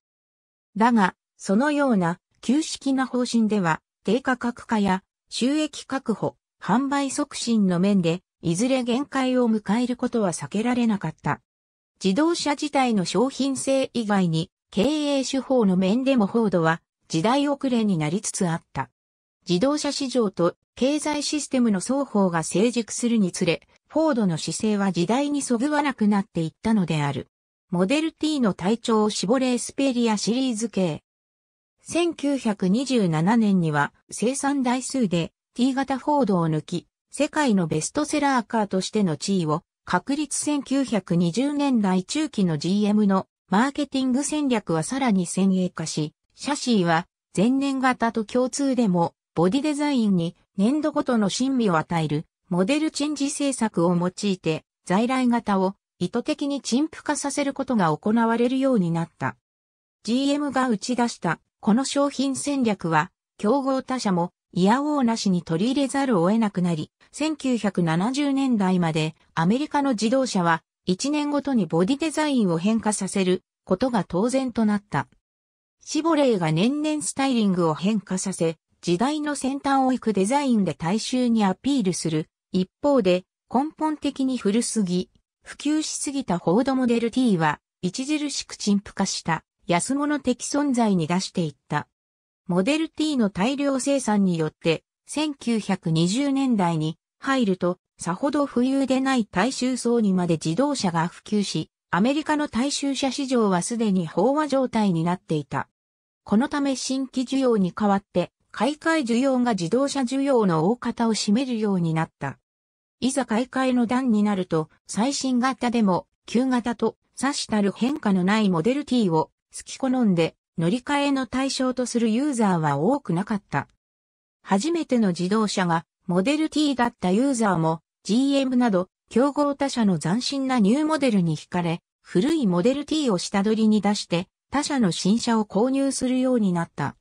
だが、そのような旧式な方針では低価格化や収益確保、販売促進の面で、いずれ限界を迎えることは避けられなかった。自動車自体の商品性以外に、経営手法の面でもフォードは時代遅れになりつつあった。自動車市場と経済システムの双方が成熟するにつれ、フォードの姿勢は時代にそぐわなくなっていったのである。モデル T の体長を絞れエスペリアシリーズ系、1927年には生産台数で T 型フォードを抜き、世界のベストセラーカーとしての地位を確立1920年代中期の GM のマーケティング戦略はさらに先鋭化し、シャシーは前年型と共通でもボディデザインに年度ごとの審美を与えるモデルチェンジ政策を用いて在来型を意図的に陳腐化させることが行われるようになった。GM が打ち出したこの商品戦略は、競合他社も、いやおーなしに取り入れざるを得なくなり、1970年代までアメリカの自動車は1年ごとにボディデザインを変化させることが当然となった。シボレーが年々スタイリングを変化させ、時代の先端を行くデザインで大衆にアピールする。一方で、根本的に古すぎ、普及しすぎたフォードモデル T は、著しく陳腐化した。安物的存在に出していった。モデル T の大量生産によって、1920年代に入ると、さほど浮遊でない大衆層にまで自動車が普及し、アメリカの大衆車市場はすでに飽和状態になっていた。このため新規需要に代わって、買い替え需要が自動車需要の大方を占めるようになった。いざ買い替えの段になると、最新型でも、旧型と、差したる変化のないモデル T をき好んで乗り換えの対象とするユーザーは多くなかった。初めての自動車がモデル T だったユーザーも GM など競合他社の斬新なニューモデルに惹かれ、古いモデル T を下取りに出して他社の新車を購入するようになった。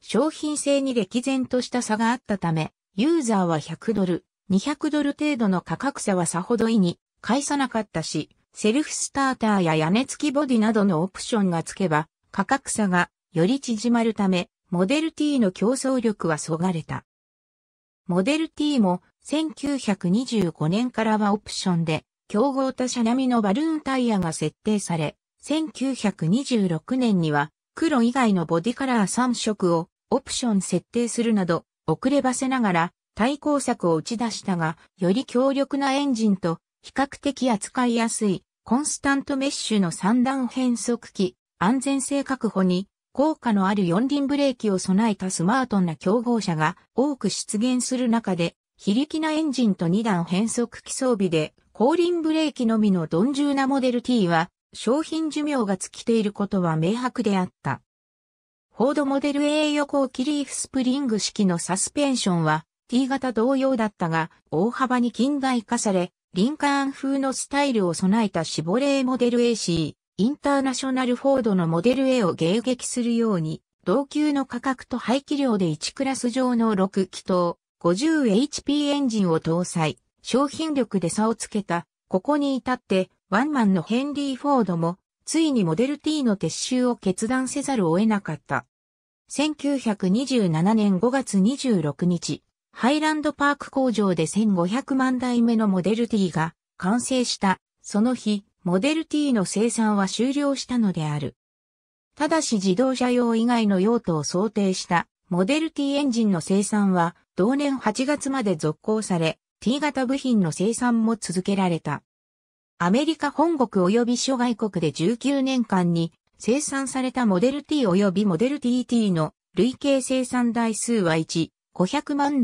商品性に歴然とした差があったため、ユーザーは100ドル、200ドル程度の価格差はさほど意に返さなかったし、セルフスターターや屋根付きボディなどのオプションが付けば、価格差がより縮まるため、モデル T の競争力はそがれた。モデル T も1925年からはオプションで、競合他社並みのバルーンタイヤが設定され、1926年には黒以外のボディカラー3色をオプション設定するなど、遅ればせながら対抗策を打ち出したが、より強力なエンジンと比較的扱いやすいコンスタントメッシュの三段変速機、安全性確保に、効果のある四輪ブレーキを備えたスマートな競合車が多く出現する中で、非力なエンジンと二段変速機装備で、後輪ブレーキのみの鈍重なモデル T は、商品寿命が尽きていることは明白であった。フォードモデル A 横置きリーフスプリング式のサスペンションは T 型同様だったが大幅に近代化されリンカーン風のスタイルを備えたシボレーモデル AC、インターナショナルフォードのモデル A を迎撃するように、同級の価格と排気量で1クラス上の6気筒、50HP エンジンを搭載、商品力で差をつけた、ここに至って、ワンマンのヘンリー・フォードも、ついにモデル T の撤収を決断せざるを得なかった。1927年5月26日、ハイランドパーク工場で1500万台目のモデル T が完成した。その日、モデル T の生産は終了したのである。ただし自動車用以外の用途を想定したモデル T エンジンの生産は同年8月まで続行され、T 型部品の生産も続けられた。アメリカ本国及び諸外国で19年間に生産されたモデル T 及びモデル TT の累計生産台数は1、500万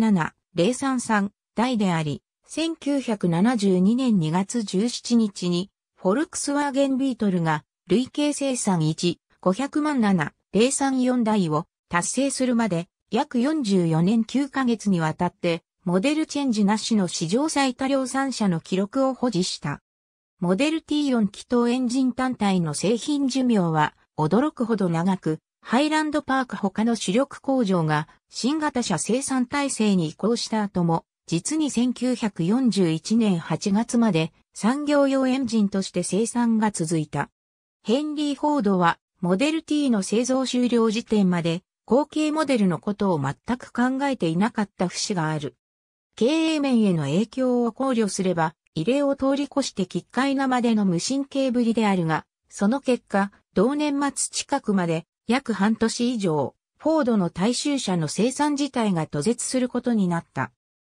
7033台であり、1972年2月17日に、フォルクスワーゲンビートルが、累計生産1、500万7034台を達成するまで、約44年9ヶ月にわたって、モデルチェンジなしの史上最多量産車の記録を保持した。モデル T4 気筒エンジン単体の製品寿命は驚くほど長く、ハイランドパーク他の主力工場が新型車生産体制に移行した後も、実に1941年8月まで産業用エンジンとして生産が続いた。ヘンリー・フォードはモデル T の製造終了時点まで後継モデルのことを全く考えていなかった節がある。経営面への影響を考慮すれば、異例を通り越して奇怪なまでの無神経ぶりであるが、その結果、同年末近くまで約半年以上、フォードの大衆車の生産自体が途絶することになった。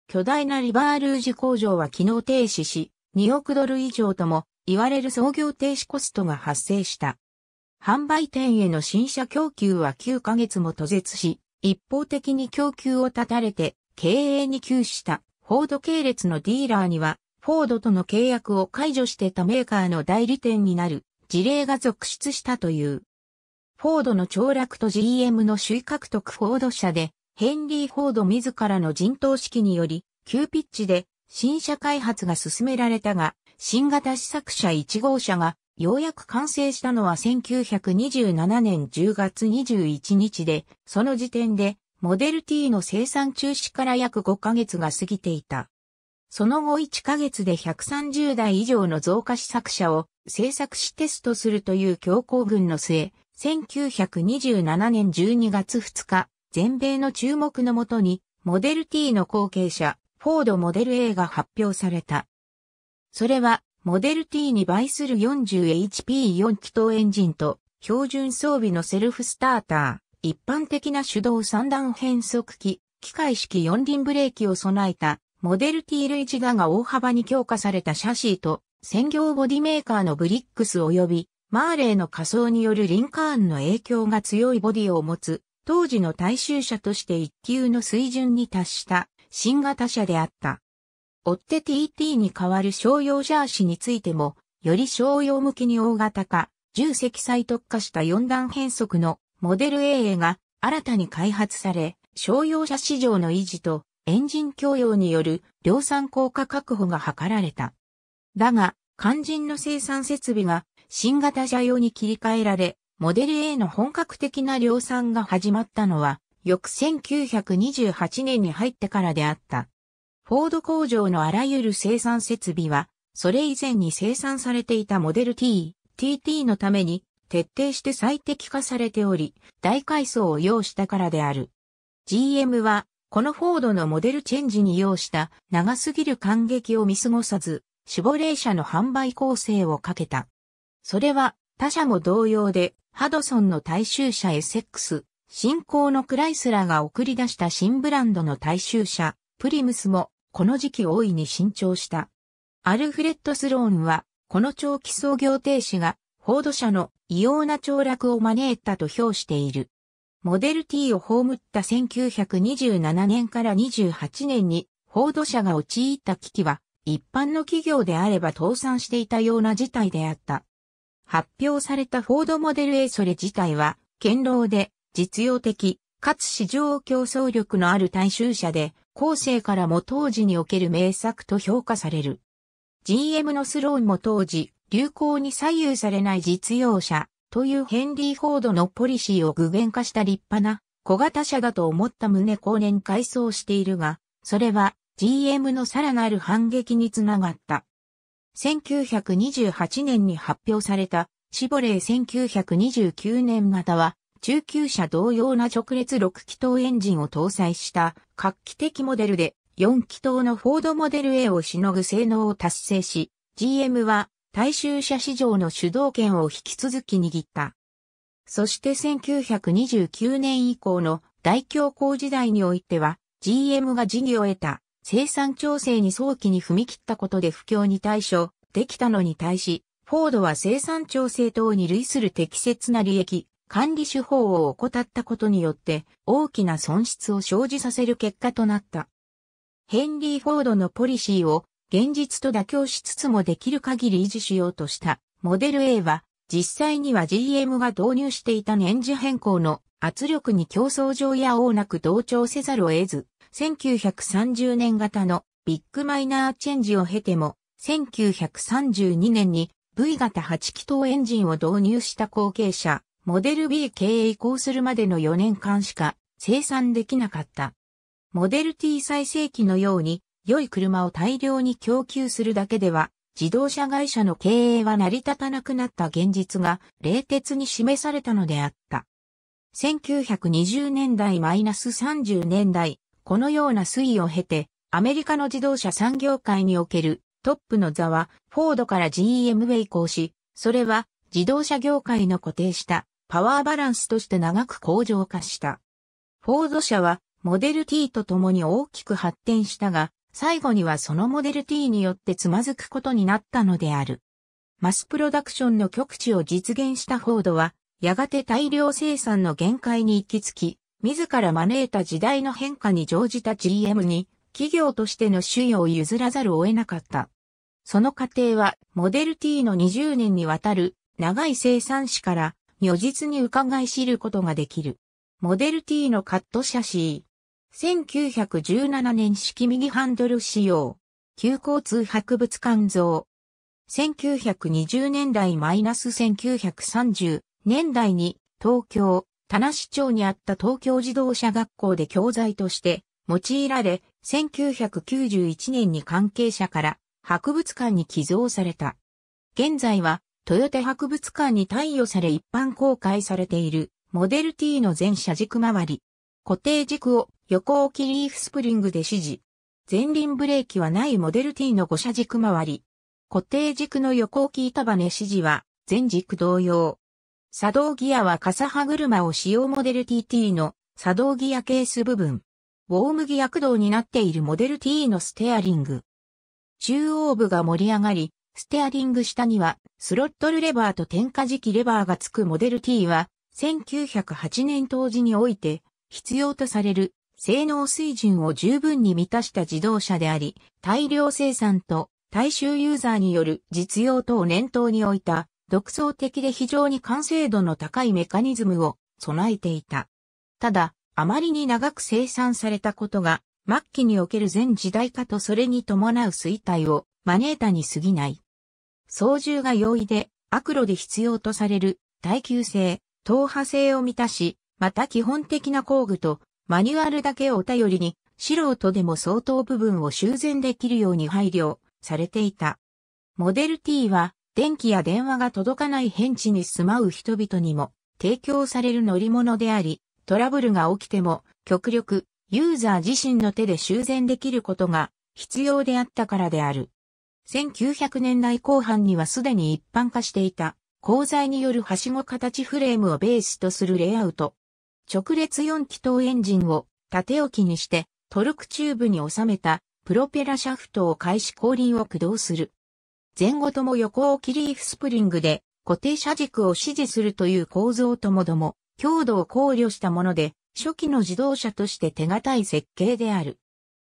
巨大なリバールージ工場は機能停止し、2億ドル以上とも言われる創業停止コストが発生した。販売店への新車供給は9ヶ月も途絶し、一方的に供給を断たれて経営に窮したフォード系列のディーラーには、フォードとの契約を解除してたメーカーの代理店になる事例が続出したという。フォードの凋落と GM の首位獲得フォード社で、ヘンリー・フォード自らの陣頭指揮により、急ピッチで新車開発が進められたが、新型試作車1号車がようやく完成したのは1927年10月21日で、その時点でモデル T の生産中止から約5ヶ月が過ぎていた。その後1ヶ月で130台以上の増加試作車を制作しテストするという強行軍の末、1927年12月2日、全米の注目のもとに、モデル T の後継者、フォードモデル A が発表された。それは、モデル T に倍する 40HP4 気筒エンジンと、標準装備のセルフスターター、一般的な手動三段変速機、機械式四輪ブレーキを備えた、モデル T 類値だが大幅に強化されたシャシーと、専業ボディメーカーのブリックス及びマーレーの仮想によるリンカーンの影響が強いボディを持つ、当時の大衆車として一級の水準に達した新型車であった。追って TT に代わる商用ジャーシについても、より商用向きに大型化、重積載特化した4段変速のモデル AA が新たに開発され、商用車市場の維持とエンジン供用による量産効果確保が図られた。だが、肝心の生産設備が新型車用に切り替えられ、モデル A の本格的な量産が始まったのは、翌1928年に入ってからであった。フォード工場のあらゆる生産設備は、それ以前に生産されていたモデル T、TT のために、徹底して最適化されており、大改装を要したからである。GM は、このフォードのモデルチェンジに要した長すぎる感激を見過ごさず、死亡霊車の販売構成をかけた。それは他社も同様で、ハドソンの大衆車エセックス、新興のクライスラーが送り出した新ブランドの大衆車、プリムスも、この時期大いに新調した。アルフレッド・スローンは、この長期操業停止が、フォード社の異様な凋落を招いたと評している。モデル T を葬った1927年から28年に、フォード社が陥った危機は、一般の企業であれば倒産していたような事態であった。発表されたフォードモデル A それ自体は、堅牢で、実用的、かつ市場競争力のある大衆車で、後世からも当時における名作と評価される。GM のスローンも当時、流行に左右されない実用車というヘンリー・フォードのポリシーを具現化した立派な小型車だと思った胸後年改装しているが、それは GM のさらなる反撃につながった。1928年に発表されたシボレー1929年型は中級車同様な直列6気筒エンジンを搭載した画期的モデルで4気筒のフォードモデル A をしのぐ性能を達成し GM は大衆車市場の主導権を引き続き握った。そして1929年以降の大恐慌時代においては GM が事業を得た生産調整に早期に踏み切ったことで不況に対処できたのに対し、フォードは生産調整等に類する適切な利益、管理手法を怠ったことによって大きな損失を生じさせる結果となった。ヘンリー・フォードのポリシーを現実と妥協しつつもできる限り維持しようとしたモデル A は実際には GM が導入していた年次変更の圧力に競争上やをなく同調せざるを得ず1930年型のビッグマイナーチェンジを経ても、1932年に V 型8気筒エンジンを導入した後継者、モデル b 系へ移行するまでの4年間しか生産できなかった。モデル T 最盛期のように、良い車を大量に供給するだけでは、自動車会社の経営は成り立たなくなった現実が冷徹に示されたのであった。1920年代マイナス30年代、このような推移を経て、アメリカの自動車産業界におけるトップの座は、フォードから GM へ移行し、それは自動車業界の固定したパワーバランスとして長く向上化した。フォード社はモデル T と共に大きく発展したが、最後にはそのモデル T によってつまずくことになったのである。マスプロダクションの極地を実現したフォードは、やがて大量生産の限界に行き着き、自ら招いた時代の変化に乗じた GM に、企業としての主要を譲らざるを得なかった。その過程は、モデル T の20年にわたる長い生産史から、如実に伺い知ることができる。モデル T のカット写真。1917年式右ハンドル仕様。急交通博物館像。1920年代マイナス1930年代に東京、田無町にあった東京自動車学校で教材として用いられ、1991年に関係者から博物館に寄贈された。現在は、豊田博物館に貸与され一般公開されている、モデル T の全車軸周り。固定軸を横置きリーフスプリングで指示。前輪ブレーキはないモデル T の5車軸周り。固定軸の横置き板バネ指示は、全軸同様。作動ギアは傘歯車を使用モデル TT の作動ギアケース部分。ウォームギア駆動になっているモデル T のステアリング。中央部が盛り上がり、ステアリング下にはスロットルレバーと点火時期レバーが付くモデル T は1908年当時において必要とされる性能水準を十分に満たした自動車であり、大量生産と大衆ユーザーによる実用等を念頭に置いた独創的で非常に完成度の高いメカニズムを備えていた。ただ、あまりに長く生産されたことが、末期における全時代化とそれに伴う衰退を招いたに過ぎない。操縦が容易で、悪路で必要とされる耐久性、等波性を満たし、また基本的な工具とマニュアルだけを頼りに、素人でも相当部分を修繕できるように配慮されていた。モデル T は電気や電話が届かない辺地に住まう人々にも提供される乗り物であり、トラブルが起きても極力ユーザー自身の手で修繕できることが必要であったからである。1900年代後半にはすでに一般化していた鋼材によるはしご形フレームをベースとするレイアウト。直列4気筒エンジンを縦置きにしてトルクチューブに収めたプロペラシャフトを開始後輪を駆動する。前後とも横置きリーフスプリングで固定車軸を支持するという構造ともども、強度を考慮したもので、初期の自動車として手堅い設計である。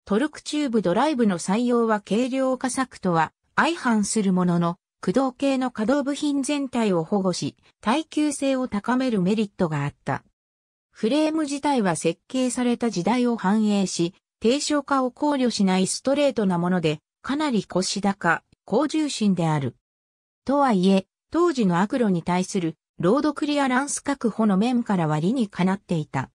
トルクチューブドライブの採用は軽量化策とは相反するものの、駆動系の可動部品全体を保護し、耐久性を高めるメリットがあった。フレーム自体は設計された時代を反映し、低床化を考慮しないストレートなもので、かなり腰高、高重心である。とはいえ、当時の悪路に対するロードクリアランス確保の面からは理にかなっていた。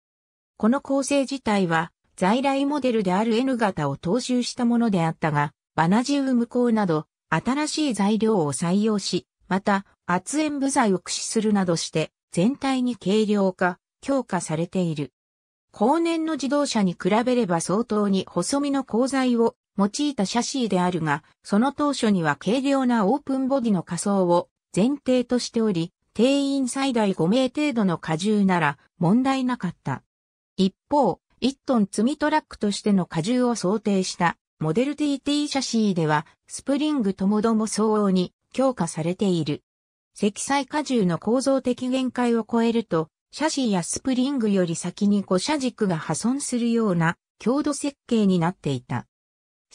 この構成自体は、在来モデルである N 型を踏襲したものであったが、バナジウム鋼など、新しい材料を採用し、また、圧縁部材を駆使するなどして、全体に軽量化、強化されている。後年の自動車に比べれば相当に細身の鋼材を用いたシャシーであるが、その当初には軽量なオープンボディの仮装を前提としており、定員最大5名程度の荷重なら問題なかった。一方、1トン積みトラックとしての荷重を想定したモデル TT シャシーではスプリングともども相応に強化されている。積載荷重の構造的限界を超えると、シャシーやスプリングより先に5車軸が破損するような強度設計になっていた。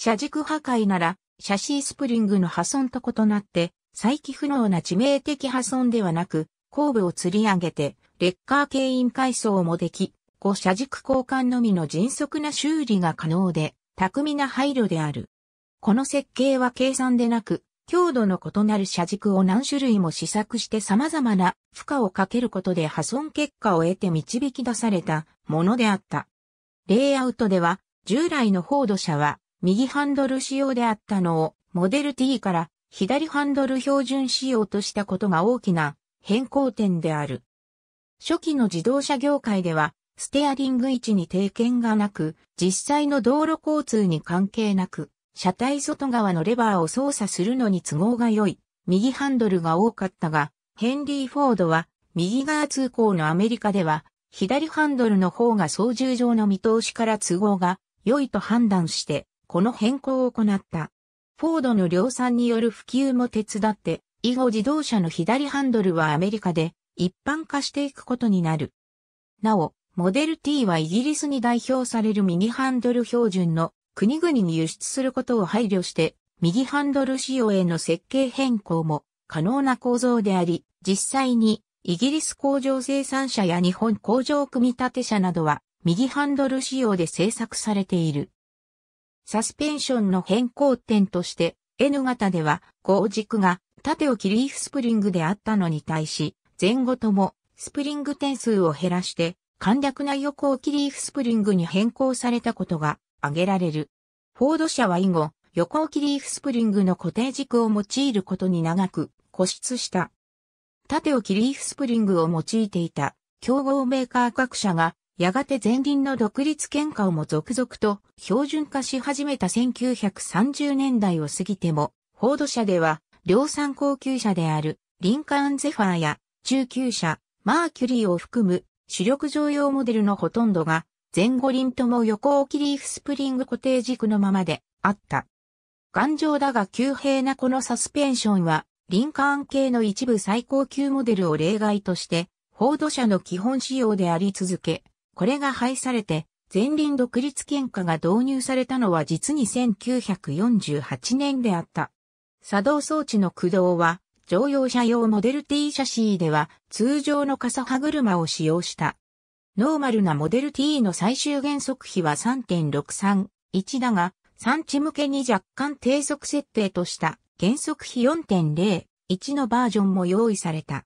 車軸破壊なら、シャシースプリングの破損と異なって、再起不能な致命的破損ではなく、後部を吊り上げて、レッカー牽引改装もでき、5車軸交換のみの迅速な修理が可能で、巧みな配慮である。この設計は計算でなく、強度の異なる車軸を何種類も試作して様々な負荷をかけることで破損結果を得て導き出されたものであった。レイアウトでは、従来のフォード車は右ハンドル仕様であったのを、モデル T から左ハンドル標準仕様としたことが大きな変更点である。初期の自動車業界では、ステアリング位置に定見がなく、実際の道路交通に関係なく、車体外側のレバーを操作するのに都合が良い、右ハンドルが多かったが、ヘンリー・フォードは、右側通行のアメリカでは、左ハンドルの方が操縦上の見通しから都合が良いと判断して、この変更を行った。フォードの量産による普及も手伝って、以後自動車の左ハンドルはアメリカで一般化していくことになる。なお、モデル T はイギリスに代表されるミニハンドル標準の国々に輸出することを配慮して、右ハンドル仕様への設計変更も可能な構造であり、実際にイギリス工場生産者や日本工場組み立て者などは右ハンドル仕様で製作されている。サスペンションの変更点として、N 型では、後軸が縦置きリーフスプリングであったのに対し、前後ともスプリング点数を減らして、簡略な横置きリーフスプリングに変更されたことが挙げられる。フォード社は以後、横置きリーフスプリングの固定軸を用いることに長く固執した。縦置きリーフスプリングを用いていた競合メーカー各社がやがて前輪の独立喧嘩をも続々と標準化し始めた1930年代を過ぎても、フォード車では量産高級車であるリンカーンゼファーや中級車マーキュリーを含む主力乗用モデルのほとんどが前後輪とも横置きリーフスプリング固定軸のままであった。頑丈だが急平なこのサスペンションはリンカーン系の一部最高級モデルを例外として、フォード社の基本仕様であり続け、これが廃されて、前輪独立喧嘩が導入されたのは実に1948年であった。作動装置の駆動は、乗用車用モデル T シャシーでは通常の傘歯車を使用した。ノーマルなモデル T の最終減速比は3.631だが、産地向けに若干低速設定とした減速比4.01のバージョンも用意された。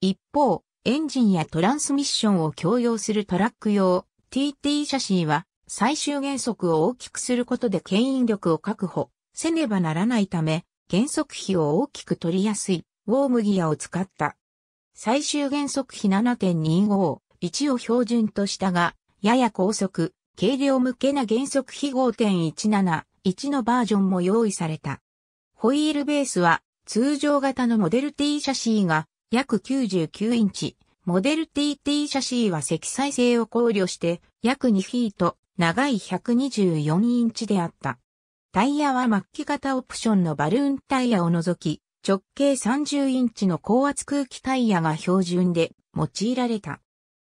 一方、エンジンやトランスミッションを共用するトラック用 TT シャシーは最終減速を大きくすることで牽引力を確保せねばならないため減速比を大きく取りやすいウォームギアを使った。最終減速比7.251を標準としたが、やや高速、軽量向けな減速比5.171のバージョンも用意された。ホイールベースは通常型のモデル T シャシーが約99インチ、モデル TT シャシーは積載性を考慮して約2フィート、長い124インチであった。タイヤは末期型オプションのバルーンタイヤを除き、直径30インチの高圧空気タイヤが標準で用いられた。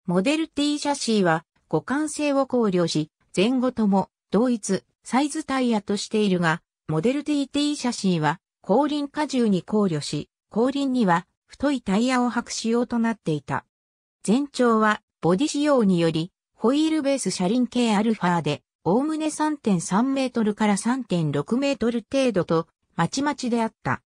モデル T シャシーは互換性を考慮し、前後とも同一サイズタイヤとしているが、モデル TT シャシーは後輪荷重に考慮し、後輪には太いタイヤを履く仕様となっていた。全長はボディ仕様により、ホイールベース車輪系アルファで、おおむね3.3メートルから3.6メートル程度と、まちまちであった。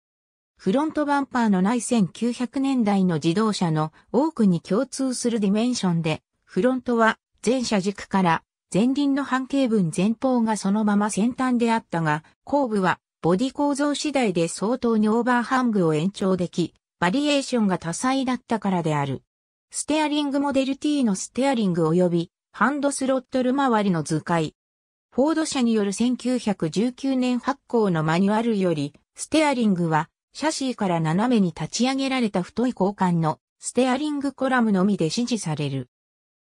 フロントバンパーのない1900年代の自動車の多くに共通するディメンションで、フロントは前車軸から前輪の半径分前方がそのまま先端であったが、後部はボディ構造次第で相当にオーバーハングを延長でき、バリエーションが多彩だったからである。ステアリングモデル T のステアリング及びハンドスロットル周りの図解。フォード社による1919年発行のマニュアルより、ステアリングはシャシーから斜めに立ち上げられた太い交換のステアリングコラムのみで支持される。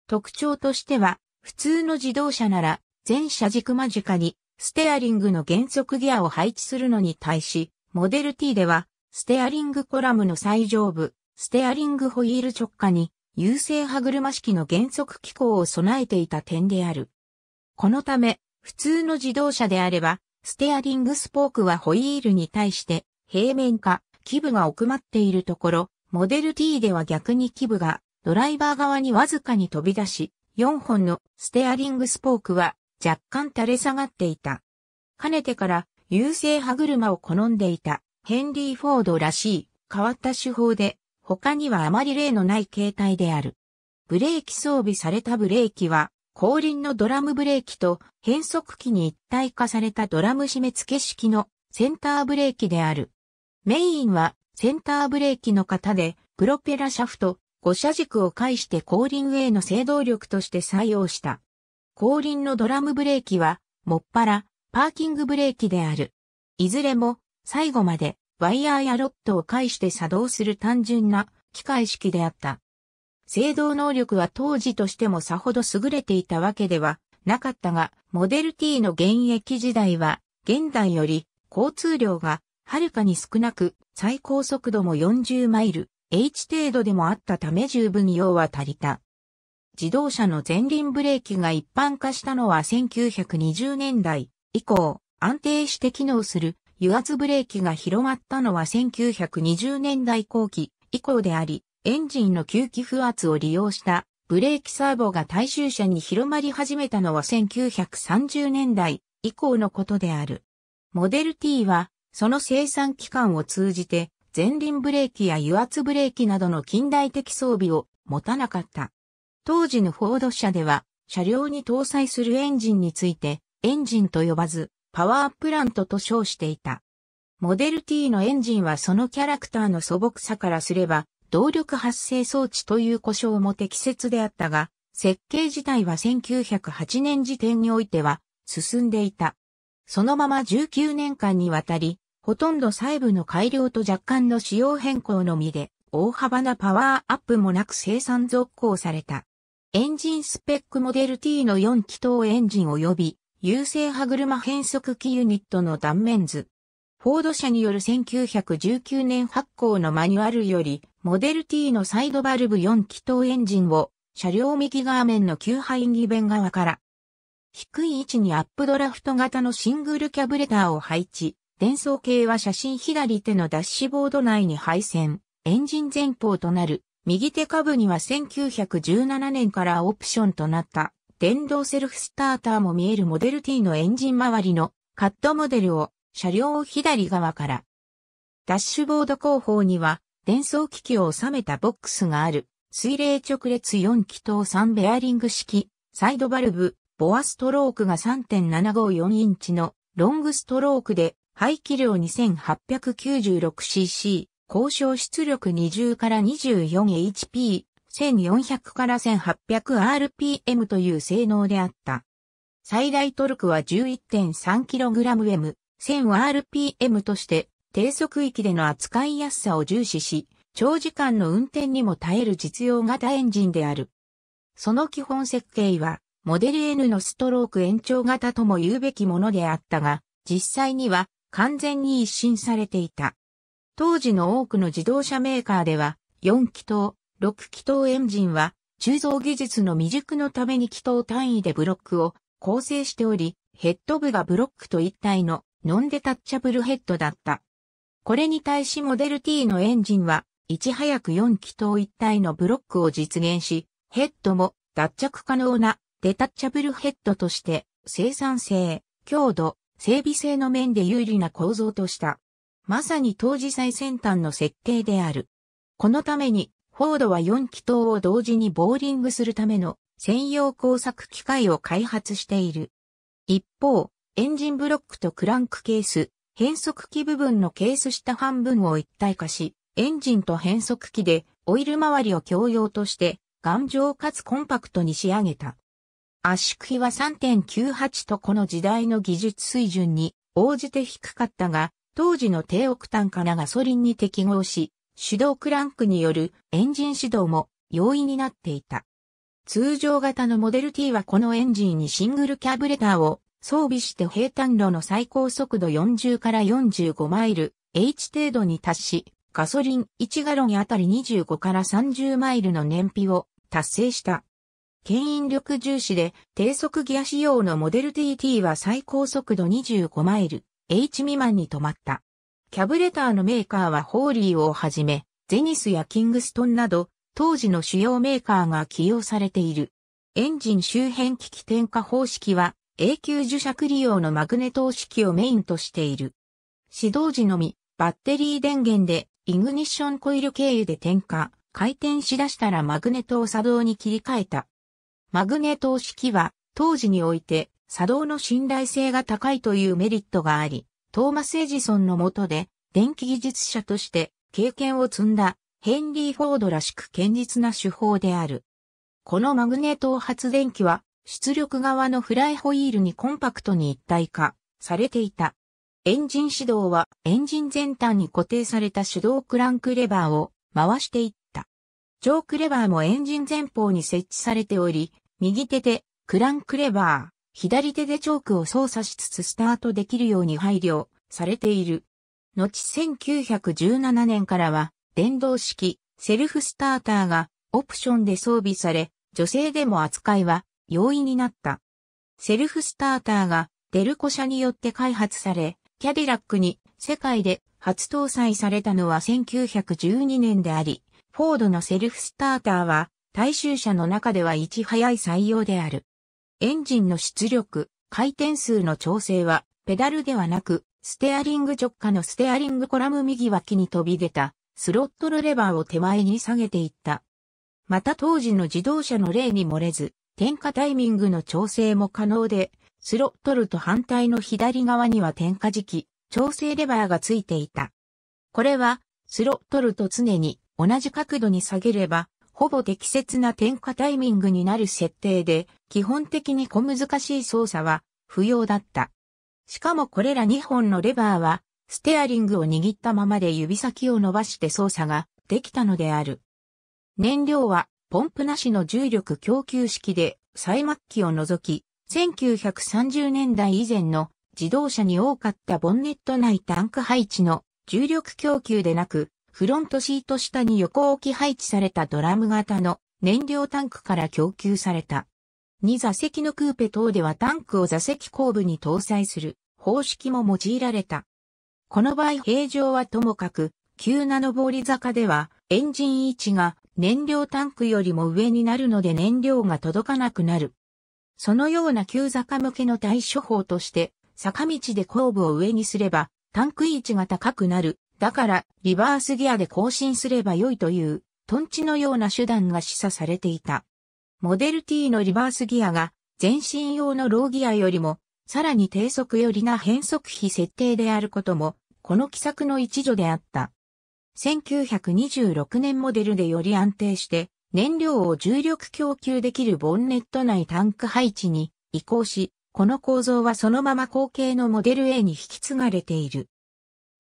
特徴としては、普通の自動車なら全車軸間近にステアリングの減速ギアを配置するのに対し、モデル T ではステアリングコラムの最上部、ステアリングホイール直下に、優勢歯車式の減速機構を備えていた点である。このため、普通の自動車であれば、ステアリングスポークはホイールに対して平面化、基部が奥まっているところ、モデル T では逆に基部がドライバー側にわずかに飛び出し、4本のステアリングスポークは若干垂れ下がっていた。かねてから優勢歯車を好んでいたヘンリー・フォードらしい変わった手法で、他にはあまり例のない形態である。ブレーキ装備されたブレーキは、後輪のドラムブレーキと変速機に一体化されたドラム締め付け式のセンターブレーキである。メインはセンターブレーキの型でプロペラシャフト、五車軸を介して後輪への制動力として採用した。後輪のドラムブレーキは、もっぱら、パーキングブレーキである。いずれも、最後までワイヤーやロットを介して作動する単純な機械式であった。制動能力は当時としてもさほど優れていたわけではなかったが、モデル T の現役時代は、現代より交通量がはるかに少なく、最高速度も40マイル、H 程度でもあったため十分用は足りた。自動車の前輪ブレーキが一般化したのは1920年代以降、安定して機能する油圧ブレーキが広まったのは1920年代後期以降であり、エンジンの吸気負圧を利用したブレーキサーボが大衆車に広まり始めたのは1930年代以降のことである。モデル T はその生産期間を通じて前輪ブレーキや油圧ブレーキなどの近代的装備を持たなかった。当時のフォード社では車両に搭載するエンジンについてエンジンと呼ばずパワープラントと称していた。モデル T のエンジンはそのキャラクターの素朴さからすれば、動力発生装置という故障も適切であったが、設計自体は1908年時点においては進んでいた。そのまま19年間にわたり、ほとんど細部の改良と若干の仕様変更のみで、大幅なパワーアップもなく生産続行された。エンジンスペックモデル T の4気筒エンジン及び優勢歯車変速機ユニットの断面図。フォード社による1919年発行のマニュアルより、モデル T のサイドバルブ4気筒エンジンを、車両右側面の吸排儀弁側から、低い位置にアップドラフト型のシングルキャブレターを配置。電装系は写真左手のダッシュボード内に配線。エンジン前方となる。右手下部には1917年からオプションとなった電動セルフスターターも見えるモデル T のエンジン周りのカットモデルを車両を左側から。ダッシュボード後方には電装機器を収めたボックスがある水冷直列4気筒3ベアリング式サイドバルブボアストロークが3.754インチのロングストロークで排気量 2896cc 交渉出力20から 24HP 1400から 1800rpm という性能であった。最大トルクは 11.3kgm、1000rpm として低速域での扱いやすさを重視し、長時間の運転にも耐える実用型エンジンである。その基本設計は、モデル N のストローク延長型とも言うべきものであったが、実際には完全に一新されていた。当時の多くの自動車メーカーでは、4気筒、6気筒エンジンは、鋳造技術の未熟のために気筒単位でブロックを構成しており、ヘッド部がブロックと一体のノンデタッチャブルヘッドだった。これに対しモデル T のエンジンは、いち早く4気筒一体のブロックを実現し、ヘッドも脱着可能なデタッチャブルヘッドとして生産性、強度、整備性の面で有利な構造とした。まさに当時最先端の設計である。このためにフォードは4気筒を同時にボーリングするための専用工作機械を開発している。一方、エンジンブロックとクランクケース、変速機部分のケース下半分を一体化し、エンジンと変速機でオイル周りを共用として頑丈かつコンパクトに仕上げた。圧縮比は3.98とこの時代の技術水準に応じて低かったが、当時の低オクタンガソリンに適合し、手動クランクによるエンジン始動も容易になっていた。通常型のモデル T はこのエンジンにシングルキャブレターを装備して平坦路の最高速度40から45マイル H 程度に達し、ガソリン1ガロンあたり25から30マイルの燃費を達成した。牽引力重視で低速ギア仕様のモデル TT は最高速度25マイル H 未満に止まった。キャブレターのメーカーはホーリーをはじめ、ゼニスやキングストンなど、当時の主要メーカーが起用されている。エンジン周辺機器点火方式は、永久磁石利用のマグネト式をメインとしている。始動時のみ、バッテリー電源で、イグニッションコイル経由で点火、回転しだしたらマグネトを作動に切り替えた。マグネト式は、当時において、作動の信頼性が高いというメリットがあり、トーマス・エジソンの下で、電気技術者として経験を積んだヘンリー・フォードらしく堅実な手法である。このマグネト発電機は出力側のフライホイールにコンパクトに一体化されていた。エンジン始動はエンジン前端に固定された手動クランクレバーを回していった。ークレバーもエンジン前方に設置されており、右手でクランクレバー。左手でチョークを操作しつつスタートできるように配慮されている。後1917年からは電動式セルフスターターがオプションで装備され、女性でも扱いは容易になった。セルフスターターがデルコ社によって開発され、キャディラックに世界で初搭載されたのは1912年であり、フォードのセルフスターターは大衆車の中では一早い採用である。エンジンの出力、回転数の調整は、ペダルではなく、ステアリング直下のステアリングコラム右脇に飛び出た、スロットルレバーを手前に下げていった。また当時の自動車の例に漏れず、点火タイミングの調整も可能で、スロットルと反対の左側には点火時期、調整レバーがついていた。これは、スロットルと常に同じ角度に下げれば、ほぼ適切な点火タイミングになる設定で、基本的に小難しい操作は不要だった。しかもこれら2本のレバーは、ステアリングを握ったままで指先を伸ばして操作ができたのである。燃料はポンプなしの重力供給式で、最末期を除き、1930年代以前の自動車に多かったボンネット内タンク配置の重力供給でなく、フロントシート下に横置き配置されたドラム型の燃料タンクから供給された。2座席のクーペ等ではタンクを座席後部に搭載する方式も用いられた。この場合平常はともかく、急な上り坂ではエンジン位置が燃料タンクよりも上になるので燃料が届かなくなる。そのような急坂向けの対処法として、坂道で後部を上にすればタンク位置が高くなるだから、リバースギアで更新すれば良いという、トンチのような手段が示唆されていた。モデル T のリバースギアが、全身用のローギアよりも、さらに低速よりな変速比設定であることも、この奇策の一助であった。1926年モデルでより安定して、燃料を重力供給できるボンネット内タンク配置に移行し、この構造はそのまま後継のモデル A に引き継がれている。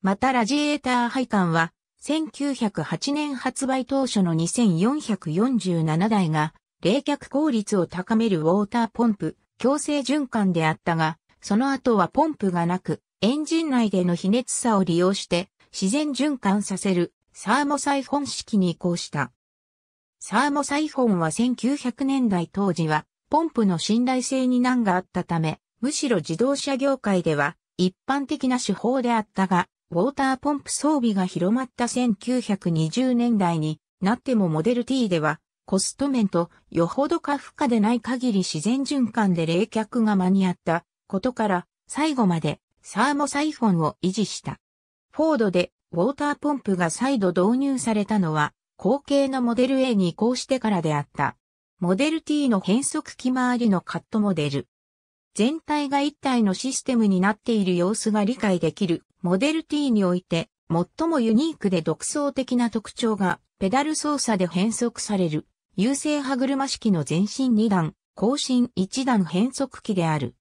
またラジエーター配管は、1908年発売当初の2447台が、冷却効率を高めるウォーターポンプ、強制循環であったが、その後はポンプがなく、エンジン内での比熱さを利用して、自然循環させる、サーモサイフォン式に移行した。サーモサイフォンは1900年代当時は、ポンプの信頼性に難があったため、むしろ自動車業界では、一般的な手法であったが、ウォーターポンプ装備が広まった1920年代になってもモデル T ではコスト面とよほど過負荷でない限り自然循環で冷却が間に合ったことから最後までサーモサイフォンを維持した。フォードでウォーターポンプが再度導入されたのは後継のモデル A に移行してからであった。モデル T の変速機周りのカットモデル。全体が一体のシステムになっている様子が理解できるモデル T において、最もユニークで独創的な特徴が、ペダル操作で変速される、優勢歯車式の前進2段、後進1段変速機である。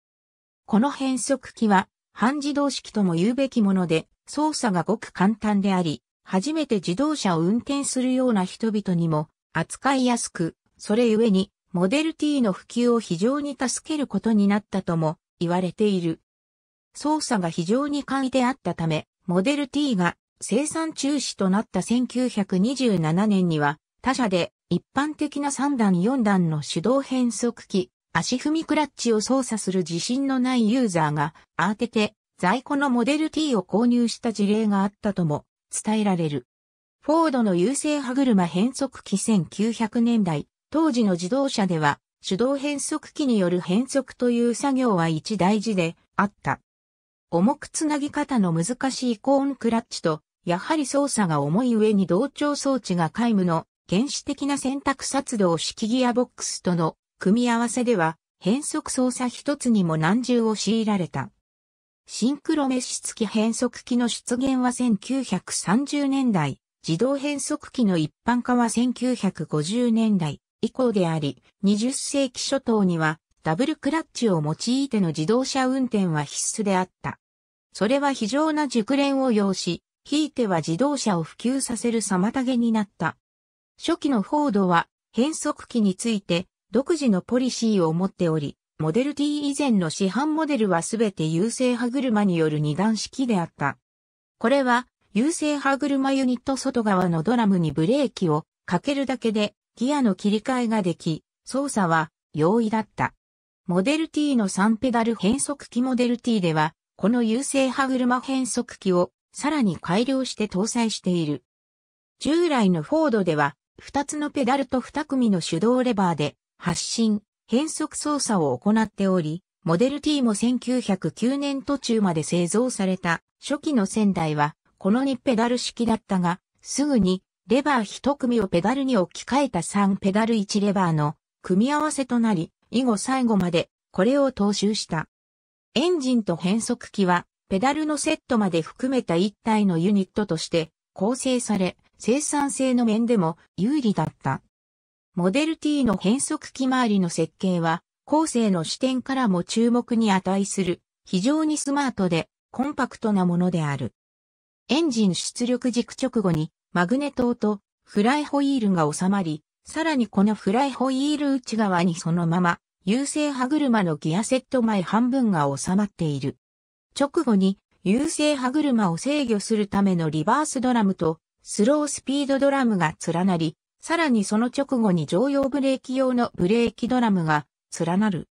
この変速機は、半自動式とも言うべきもので、操作がごく簡単であり、初めて自動車を運転するような人々にも扱いやすく、それゆえにモデル T の普及を非常に助けることになったとも言われている。操作が非常に簡易であったため、モデル T が生産中止となった1927年には、他社で一般的な3段4段の手動変速機、足踏みクラッチを操作する自信のないユーザーが慌てて在庫のモデル T を購入した事例があったとも伝えられる。フォードの優勢歯車変速機1900年代、当時の自動車では手動変速機による変速という作業は一大事であった。重くつなぎ方の難しいコーンクラッチと、やはり操作が重い上に同調装置が皆無の原始的な選択殺動式ギアボックスとの組み合わせでは変速操作一つにも難重を強いられた。シンクロメシ付き変速機の出現は1930年代、自動変速機の一般化は1950年代以降であり、20世紀初頭にはダブルクラッチを用いての自動車運転は必須であった。それは非常な熟練を要し、ひいては自動車を普及させる妨げになった。初期のフォードは変速機について独自のポリシーを持っており、モデル T 以前の市販モデルはすべて優勢歯車による二段式であった。これは優勢歯車ユニット外側のドラムにブレーキをかけるだけでギアの切り替えができ、操作は容易だった。モデル T の3ペダル変速機モデル T では、この優勢歯車変速機をさらに改良して搭載している。従来のフォードでは、2つのペダルと2組の手動レバーで発進、変速操作を行っており、モデル T も1909年途中まで製造された初期の仙台は、この2ペダル式だったが、すぐにレバー1組をペダルに置き換えた3ペダル1レバーの組み合わせとなり、以後最後までこれを踏襲した。エンジンと変速機はペダルのセットまで含めた一体のユニットとして構成され、生産性の面でも有利だった。モデル T の変速機周りの設計は、後世の視点からも注目に値する、非常にスマートでコンパクトなものである。エンジン出力軸直後にマグネトとフライホイールが収まり、さらにこのフライホイール内側にそのまま、優勢歯車のギアセット前半分が収まっている。直後に、優勢歯車を制御するためのリバースドラムと、スロースピードドラムが連なり、さらにその直後に常用ブレーキ用のブレーキドラムが連なる。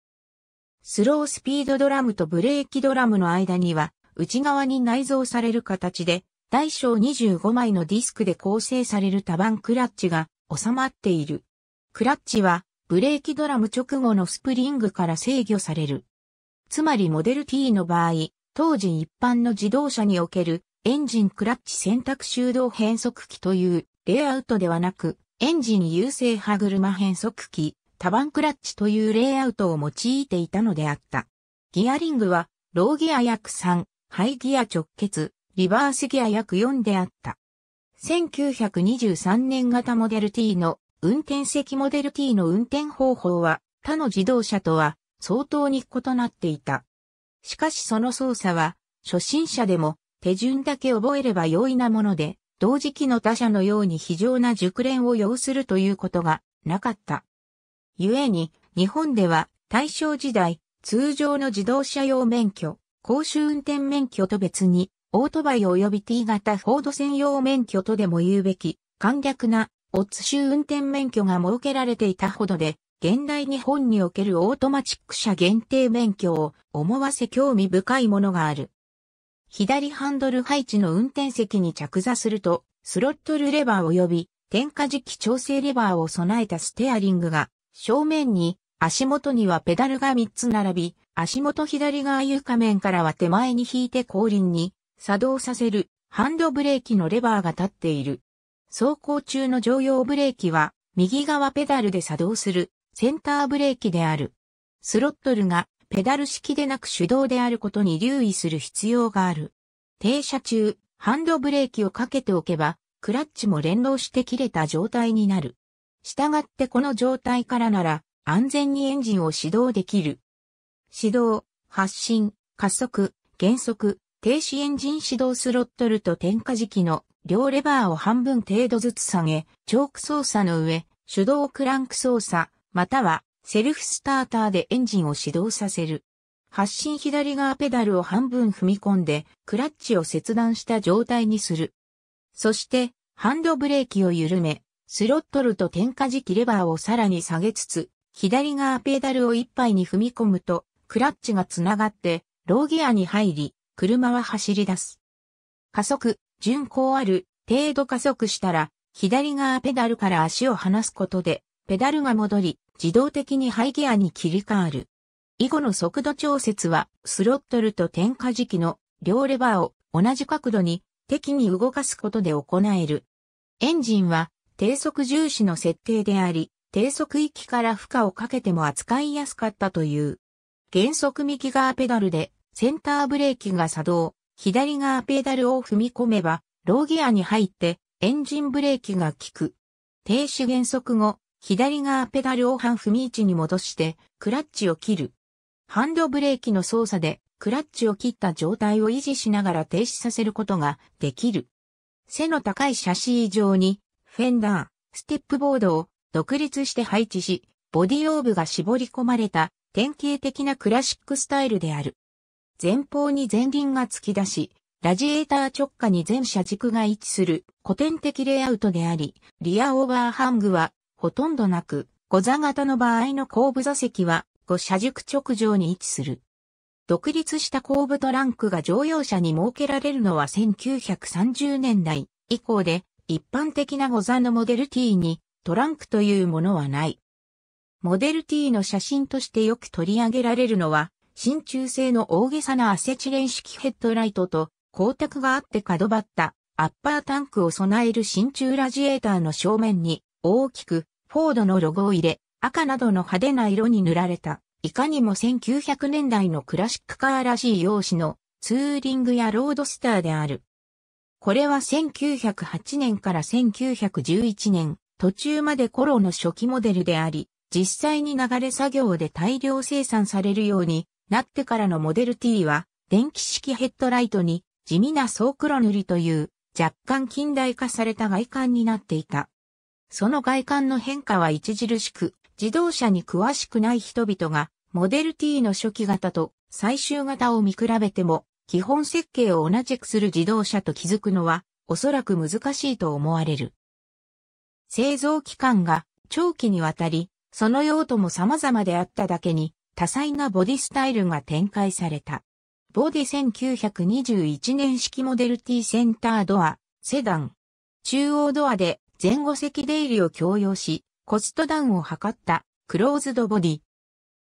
スロースピードドラムとブレーキドラムの間には内側に内蔵される形で大小25枚のディスクで構成される多番クラッチが収まっている。クラッチはブレーキドラム直後のスプリングから制御される。つまりモデル T の場合、当時一般の自動車におけるエンジンクラッチ選択修動変速機というレイアウトではなく、エンジン優勢歯車変速機、多番クラッチというレイアウトを用いていたのであった。ギアリングは、ローギア約3、ハイギア直結、リバースギア約4であった。1923年型モデル T の運転席モデル T の運転方法は他の自動車とは相当に異なっていた。しかしその操作は初心者でも手順だけ覚えれば容易なもので、同時期の他社のように非常な熟練を要するということがなかった。故に日本では大正時代通常の自動車用免許、公衆運転免許と別にオートバイ及び T 型フォード専用免許とでも言うべき、簡略な、オッズ州運転免許が設けられていたほどで、現代日本におけるオートマチック車限定免許を思わせ興味深いものがある。左ハンドル配置の運転席に着座すると、スロットルレバー及び点火時期調整レバーを備えたステアリングが、正面に、足元にはペダルが3つ並び、足元左側床面からは手前に引いて後輪に、作動させるハンドブレーキのレバーが立っている。走行中の常用ブレーキは右側ペダルで作動するセンターブレーキである。スロットルがペダル式でなく手動であることに留意する必要がある。停車中、ハンドブレーキをかけておけば、クラッチも連動して切れた状態になる。したがってこの状態からなら、安全にエンジンを始動できる。始動、発進、加速、減速、停止エンジン始動スロットルと点火時期の両レバーを半分程度ずつ下げ、チョーク操作の上、手動クランク操作、またはセルフスターターでエンジンを始動させる。発進左側ペダルを半分踏み込んで、クラッチを切断した状態にする。そして、ハンドブレーキを緩め、スロットルと点火時期レバーをさらに下げつつ、左側ペダルを一杯に踏み込むと、クラッチがつながって、ローギアに入り、車は走り出す。加速、巡航ある程度加速したら、左側ペダルから足を離すことで、ペダルが戻り、自動的にハイギアに切り替わる。以後の速度調節は、スロットルと点火時期の両レバーを同じ角度に適に動かすことで行える。エンジンは低速重視の設定であり、低速域から負荷をかけても扱いやすかったという。減速右側ペダルでセンターブレーキが作動、左側ペダルを踏み込めば、ローギアに入ってエンジンブレーキが効く。停止減速後、左側ペダルを半踏み位置に戻して、クラッチを切る。ハンドブレーキの操作で、クラッチを切った状態を維持しながら停止させることができる。背の高いシャシー上に、フェンダー、ステップボードを独立して配置し、ボディオーブが絞り込まれた典型的なクラシックスタイルである。前方に前輪が突き出し、ラジエーター直下に全車軸が位置する古典的レイアウトであり、リアオーバーハングはほとんどなく、5座型の場合の後部座席は5車軸直上に位置する。独立した後部トランクが乗用車に設けられるのは1930年代以降で、一般的な5座のモデル T にトランクというものはない。モデル T の写真としてよく取り上げられるのは、真鍮製の大げさなアセチレン式ヘッドライトと光沢があって角張ったアッパータンクを備える真鍮ラジエーターの正面に大きくフォードのロゴを入れ赤などの派手な色に塗られたいかにも1900年代のクラシックカーらしい用紙のツーリングやロードスターである。これは1908年から1911年途中まで頃の初期モデルであり、実際に流れ作業で大量生産されるようになってからのモデル T は、電気式ヘッドライトに地味な総黒塗りという若干近代化された外観になっていた。その外観の変化は著しく、自動車に詳しくない人々が、モデル T の初期型と最終型を見比べても、基本設計を同じくする自動車と気づくのは、おそらく難しいと思われる。製造期間が長期にわたり、その用途も様々であっただけに、多彩なボディスタイルが展開された。ボディ1921年式モデル T センタードア、セダン。中央ドアで前後席出入りを強要し、コストダウンを図ったクローズドボディ。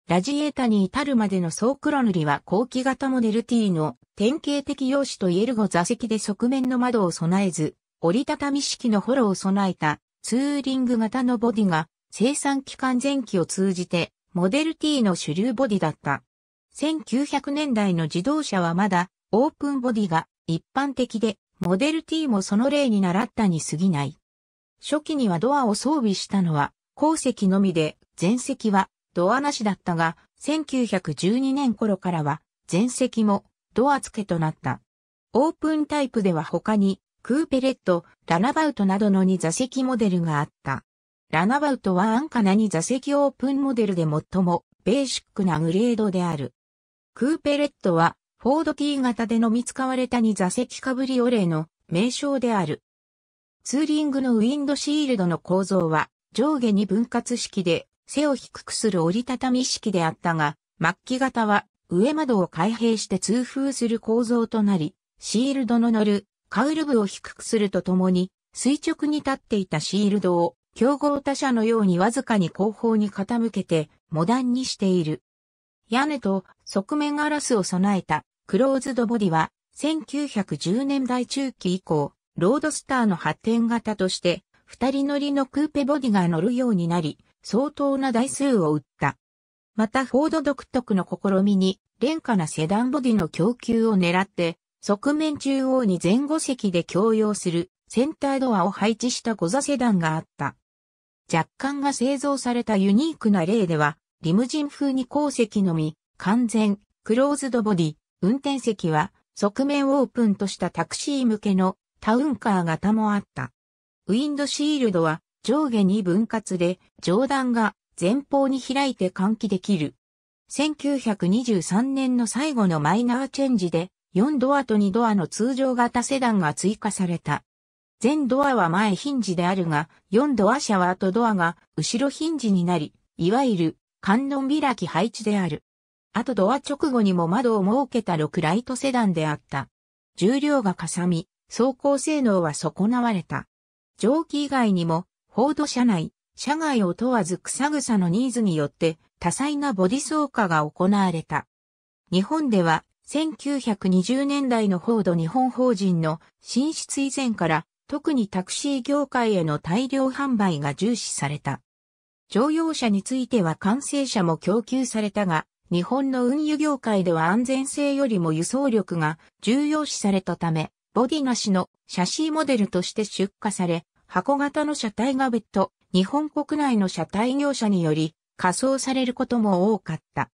ラジエータに至るまでの総黒塗りは後期型モデル T の典型的用紙と言える5座席で側面の窓を備えず、折りたたみ式のホロを備えたツーリング型のボディが生産期間前期を通じてモデル T の主流ボディだった。1900年代の自動車はまだオープンボディが一般的で、モデル T もその例に習ったに過ぎない。初期にはドアを装備したのは後席のみで、前席はドアなしだったが、1912年頃からは前席もドア付けとなった。オープンタイプでは他にクーペレット、ラナバウトなどの2座席モデルがあった。ラナバウトは安価な2座席オープンモデルで最もベーシックなグレードである。クーペレットはフォード T 型でのみ使われた2座席カブリオレの名称である。ツーリングのウィンドシールドの構造は上下に分割式で背を低くする折りたたみ式であったが、末期型は上窓を開閉して通風する構造となり、シールドの乗るカウル部を低くするとともに垂直に立っていたシールドを競合他社のようにわずかに後方に傾けてモダンにしている。屋根と側面ガラスを備えたクローズドボディは1910年代中期以降、ロードスターの発展型として二人乗りのクーペボディが乗るようになり、相当な台数を売った。またフォード独特の試みに、廉価なセダンボディの供給を狙って、側面中央に前後席で共用するセンタードアを配置した5座セダンがあった。若干が製造されたユニークな例では、リムジン風に後席のみ、完全、クローズドボディ、運転席は、側面オープンとしたタクシー向けのタウンカー型もあった。ウィンドシールドは上下に分割で上段が前方に開いて換気できる。1923年の最後のマイナーチェンジで4ドアと2ドアの通常型セダンが追加された。全ドアは前ヒンジであるが、4ドア車は後ドアが後ろヒンジになり、いわゆる観音開き配置である。後ドア直後にも窓を設けた6ライトセダンであった。重量がかさみ、走行性能は損なわれた。蒸気以外にも、フォード車内、車外を問わず草草のニーズによって多彩なボディ走化が行われた。日本では1920年代のフォード日本法人の進出以前から特にタクシー業界への大量販売が重視された。乗用車については完成車も供給されたが、日本の運輸業界では安全性よりも輸送力が重要視されたため、ボディなしのシャシーモデルとして出荷され、箱型の車体が別途、日本国内の車体業者により、仮装されることも多かった。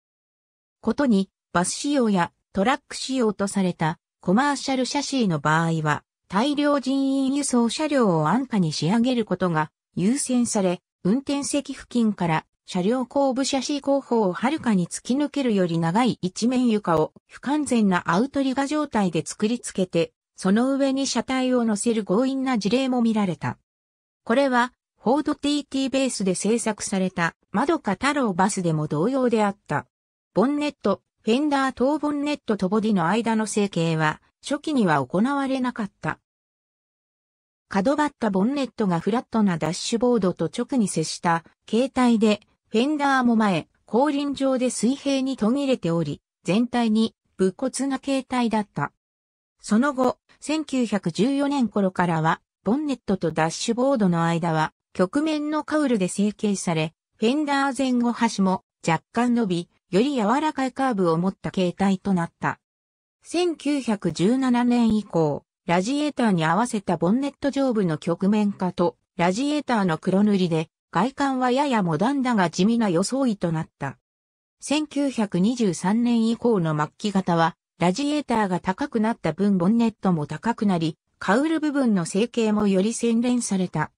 ことに、バス仕様やトラック仕様とされたコマーシャルシャシーの場合は、大量人員輸送車両を安価に仕上げることが優先され、運転席付近から車両後部車ー後方をはるかに突き抜けるより長い一面床を不完全なアウトリガ状態で作り付けて、その上に車体を乗せる強引な事例も見られた。これは、フォード TT ベースで製作された、窓か太郎バスでも同様であった。ボンネット、フェンダー等ボンネットとボディの間の成形は、初期には行われなかった。角張ったボンネットがフラットなダッシュボードと直に接した形態で、フェンダーも前、後輪上で水平に途切れており、全体に武骨な形態だった。その後、1914年頃からは、ボンネットとダッシュボードの間は、曲面のカウルで成形され、フェンダー前後端も若干伸び、より柔らかいカーブを持った形態となった。1917年以降、ラジエーターに合わせたボンネット上部の曲面化と、ラジエーターの黒塗りで、外観はややモダンだが地味な装いとなった。1923年以降の末期型は、ラジエーターが高くなった分ボンネットも高くなり、カウル部分の成形もより洗練された。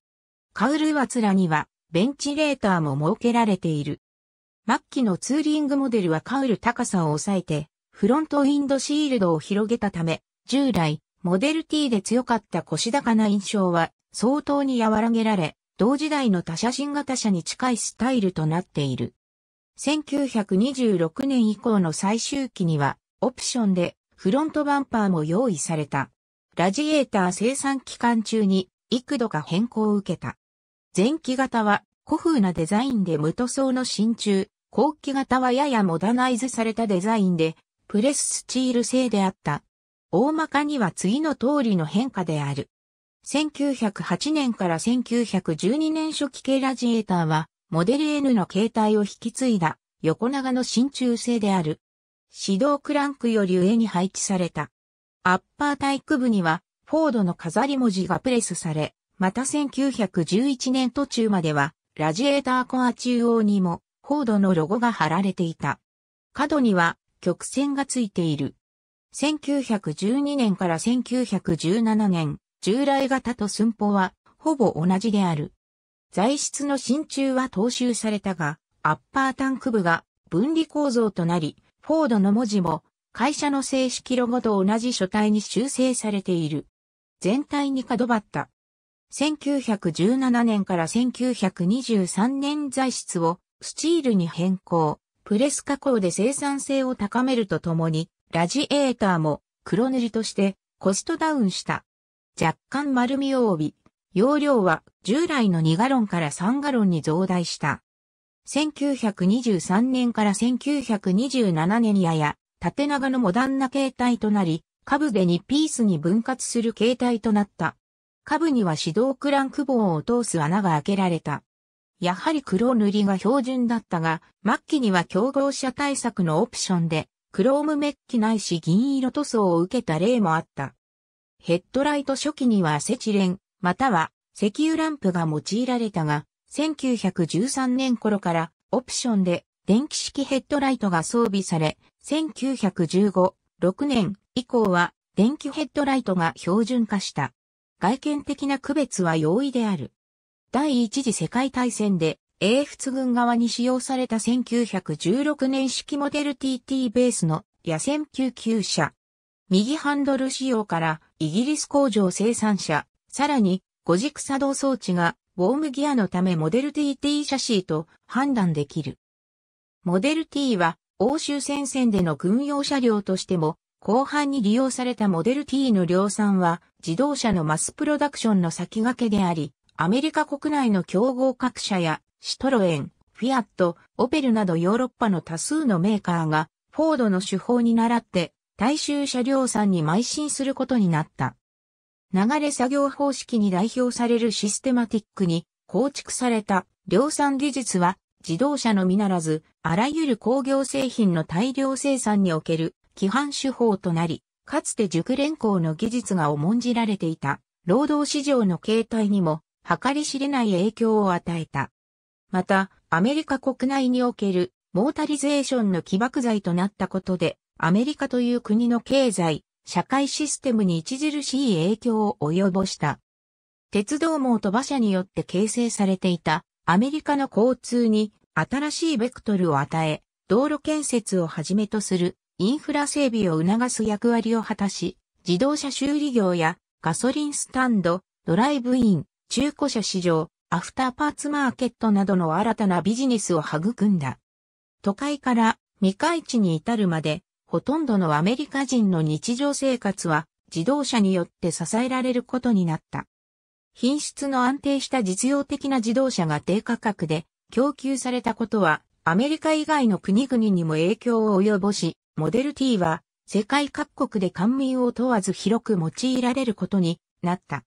カウルはつらには、ベンチレーターも設けられている。末期のツーリングモデルはカウル高さを抑えて、フロントウィンドシールドを広げたため、従来、モデル T で強かった腰高な印象は相当に和らげられ、同時代の他車新型車に近いスタイルとなっている。1926年以降の最終期には、オプションでフロントバンパーも用意された。ラジエーター生産期間中に幾度か変更を受けた。前期型は古風なデザインで無塗装の真鍮、後期型はややモダナイズされたデザインでプレススチール製であった。大まかには次の通りの変化である。1908年から1912年初期系ラジエーターは、モデル N の形態を引き継いだ横長の真鍮製である。指導クランクより上に配置された。アッパー体育部には、フォードの飾り文字がプレスされ、また1911年途中までは、ラジエーターコア中央にも、フォードのロゴが貼られていた。角には、曲線がついている。1912年から1917年、従来型と寸法はほぼ同じである。材質の真鍮は踏襲されたが、アッパータンク部が分離構造となり、フォードの文字も会社の正式ロゴと同じ書体に修正されている。全体に角張った。1917年から1923年材質をスチールに変更。プレス加工で生産性を高めるとともに、ラジエーターも黒塗りとしてコストダウンした。若干丸みを帯び、容量は従来の2ガロンから3ガロンに増大した。1923年から1927年やや、縦長のモダンな形態となり、下部で2ピースに分割する形態となった。下部には指導クランク棒を通す穴が開けられた。やはり黒塗りが標準だったが、末期には競合車対策のオプションで、クロームメッキないし銀色塗装を受けた例もあった。ヘッドライト初期にはアセチレン、または石油ランプが用いられたが、1913年頃からオプションで電気式ヘッドライトが装備され、1915、6年以降は電気ヘッドライトが標準化した。外見的な区別は容易である。第一次世界大戦で英仏軍側に使用された1916年式モデル TT ベースの野戦救急車。右ハンドル仕様からイギリス工場生産車、さらに五軸作動装置がウォームギアのためモデル TT シャシーと判断できる。モデル T は欧州戦線での軍用車両としても後半に利用されたモデル T の量産は自動車のマスプロダクションの先駆けであり、アメリカ国内の競合各社やシトロエン、フィアット、オペルなどヨーロッパの多数のメーカーがフォードの手法に倣って大衆車量産に邁進することになった。流れ作業方式に代表されるシステマティックに構築された量産技術は自動車のみならずあらゆる工業製品の大量生産における規範手法となり、かつて熟練工の技術が重んじられていた労働市場の形態にも計り知れない影響を与えた。また、アメリカ国内におけるモータリゼーションの起爆剤となったことで、アメリカという国の経済、社会システムに著しい影響を及ぼした。鉄道網と馬車によって形成されていたアメリカの交通に新しいベクトルを与え、道路建設をはじめとするインフラ整備を促す役割を果たし、自動車修理業やガソリンスタンド、ドライブイン、中古車市場、アフターパーツマーケットなどの新たなビジネスを育んだ。都会から未開地に至るまで、ほとんどのアメリカ人の日常生活は自動車によって支えられることになった。品質の安定した実用的な自動車が低価格で供給されたことはアメリカ以外の国々にも影響を及ぼし、モデル T は世界各国で官民を問わず広く用いられることになった。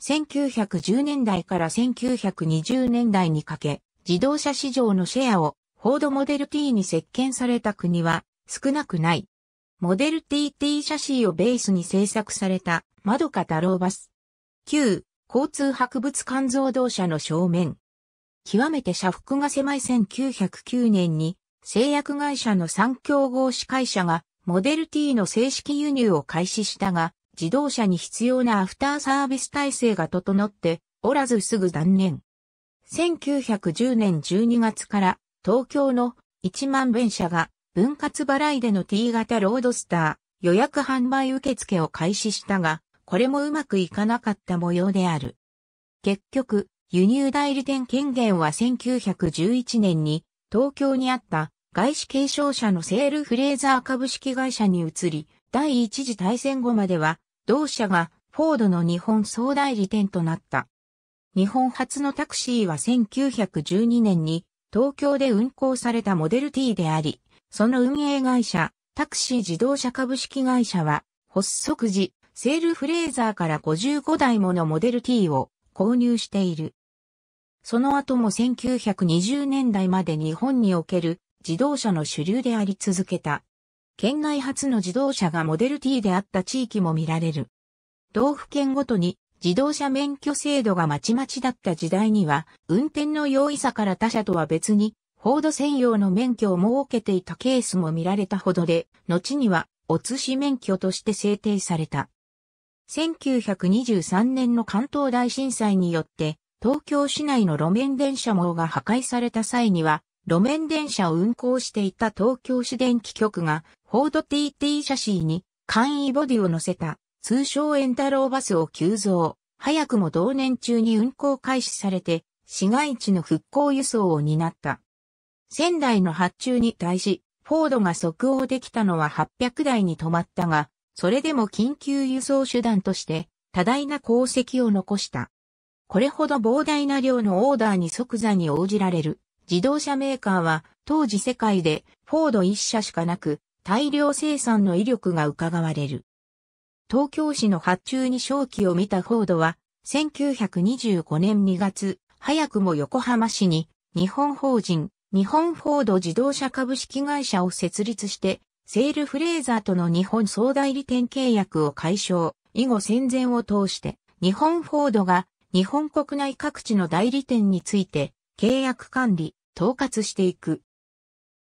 1910年代から1920年代にかけ、自動車市場のシェアをフォードモデル T に接見された国は少なくない。モデル TT シャシーをベースに製作された窓か太郎バス。旧交通博物館造動車の正面。極めて車幅が狭い1909年に製薬会社の三競合司会社がモデル T の正式輸入を開始したが、自動車に必要なアフターサービス体制が整っておらずすぐ断念。1910年12月から東京の1万弁車が分割払いでの T 型ロードスター予約販売受付を開始したが、これもうまくいかなかった模様である。結局、輸入代理店権限は1911年に東京にあった外資継承者のセールフレーザー株式会社に移り、第一次大戦後までは同社がフォードの日本総代理店となった。日本初のタクシーは1912年に東京で運行されたモデル T であり、その運営会社、タクシー自動車株式会社は、発足時、セールフレーザーから55台ものモデル T を購入している。その後も1920年代まで日本における自動車の主流であり続けた。県内初の自動車がモデル T であった地域も見られる。道府県ごとに自動車免許制度がまちまちだった時代には、運転の容易さから他社とは別に、フォード専用の免許を設けていたケースも見られたほどで、後には、お寿司免許として制定された。1923年の関東大震災によって、東京市内の路面電車網が破壊された際には、路面電車を運行していた東京市電気局が、フォード TT シャシーに簡易ボディを乗せた、通称エンタローバスを急増。早くも同年中に運行開始されて、市街地の復興輸送を担った。仙台の発注に対し、フォードが即応できたのは800台に止まったが、それでも緊急輸送手段として、多大な功績を残した。これほど膨大な量のオーダーに即座に応じられる自動車メーカーは当時世界でフォード一社しかなく大量生産の威力が伺われる。東京市の発注に勝機を見たフォードは1925年2月、早くも横浜市に日本法人日本フォード自動車株式会社を設立してセールフレーザーとの日本総代理店契約を解消、以後戦前を通して日本フォードが日本国内各地の代理店について契約管理、統括していく。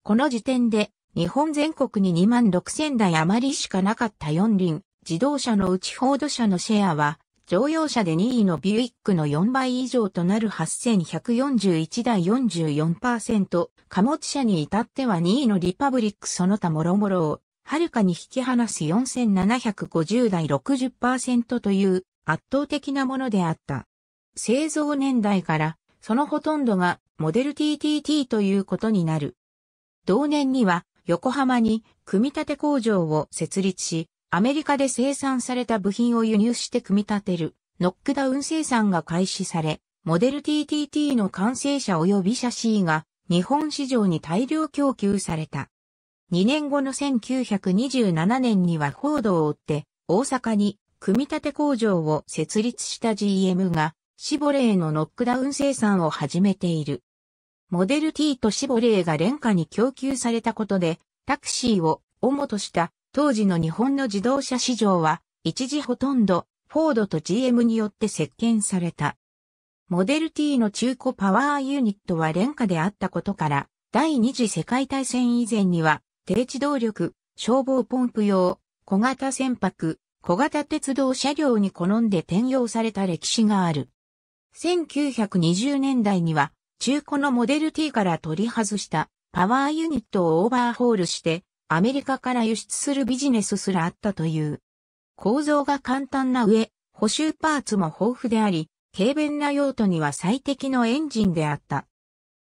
この時点で、日本全国に2万6千台余りしかなかった四輪、自動車のうちフォード車のシェアは、乗用車で2位のビュイックの4倍以上となる8141台44%、貨物車に至っては2位のリパブリックその他諸々を、はるかに引き離す4750台60%という圧倒的なものであった。製造年代から、そのほとんどがモデル TTT ということになる。同年には横浜に組み立て工場を設立し、アメリカで生産された部品を輸入して組み立てるノックダウン生産が開始され、モデル TTT の完成車及び車 C が日本市場に大量供給された。2年後の1927年には報道を追って大阪に組み立て工場を設立した GM がシボレーのノックダウン生産を始めている。モデル T とシボレーが廉価に供給されたことで、タクシーを主とした当時の日本の自動車市場は、一時ほとんどフォードと GM によって席巻された。モデル T の中古パワーユニットは廉価であったことから、第二次世界大戦以前には、低地動力、消防ポンプ用、小型船舶、小型鉄道車両に好んで転用された歴史がある。1920年代には、中古のモデル T から取り外したパワーユニットをオーバーホールしてアメリカから輸出するビジネスすらあったという。構造が簡単な上、補修パーツも豊富であり、軽便な用途には最適のエンジンであった。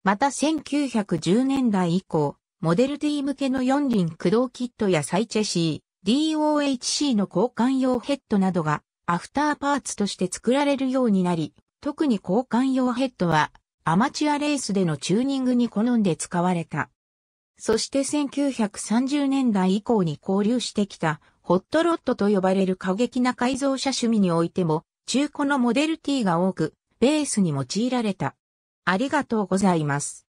また1910年代以降、モデル T 向けの四輪駆動キットやサイチェシー、DOHC の交換用ヘッドなどがアフターパーツとして作られるようになり、特に交換用ヘッドはアマチュアレースでのチューニングに好んで使われた。そして1930年代以降に交流してきたホットロッドと呼ばれる過激な改造車趣味においても中古のモデル T が多くベースに用いられた。ありがとうございます。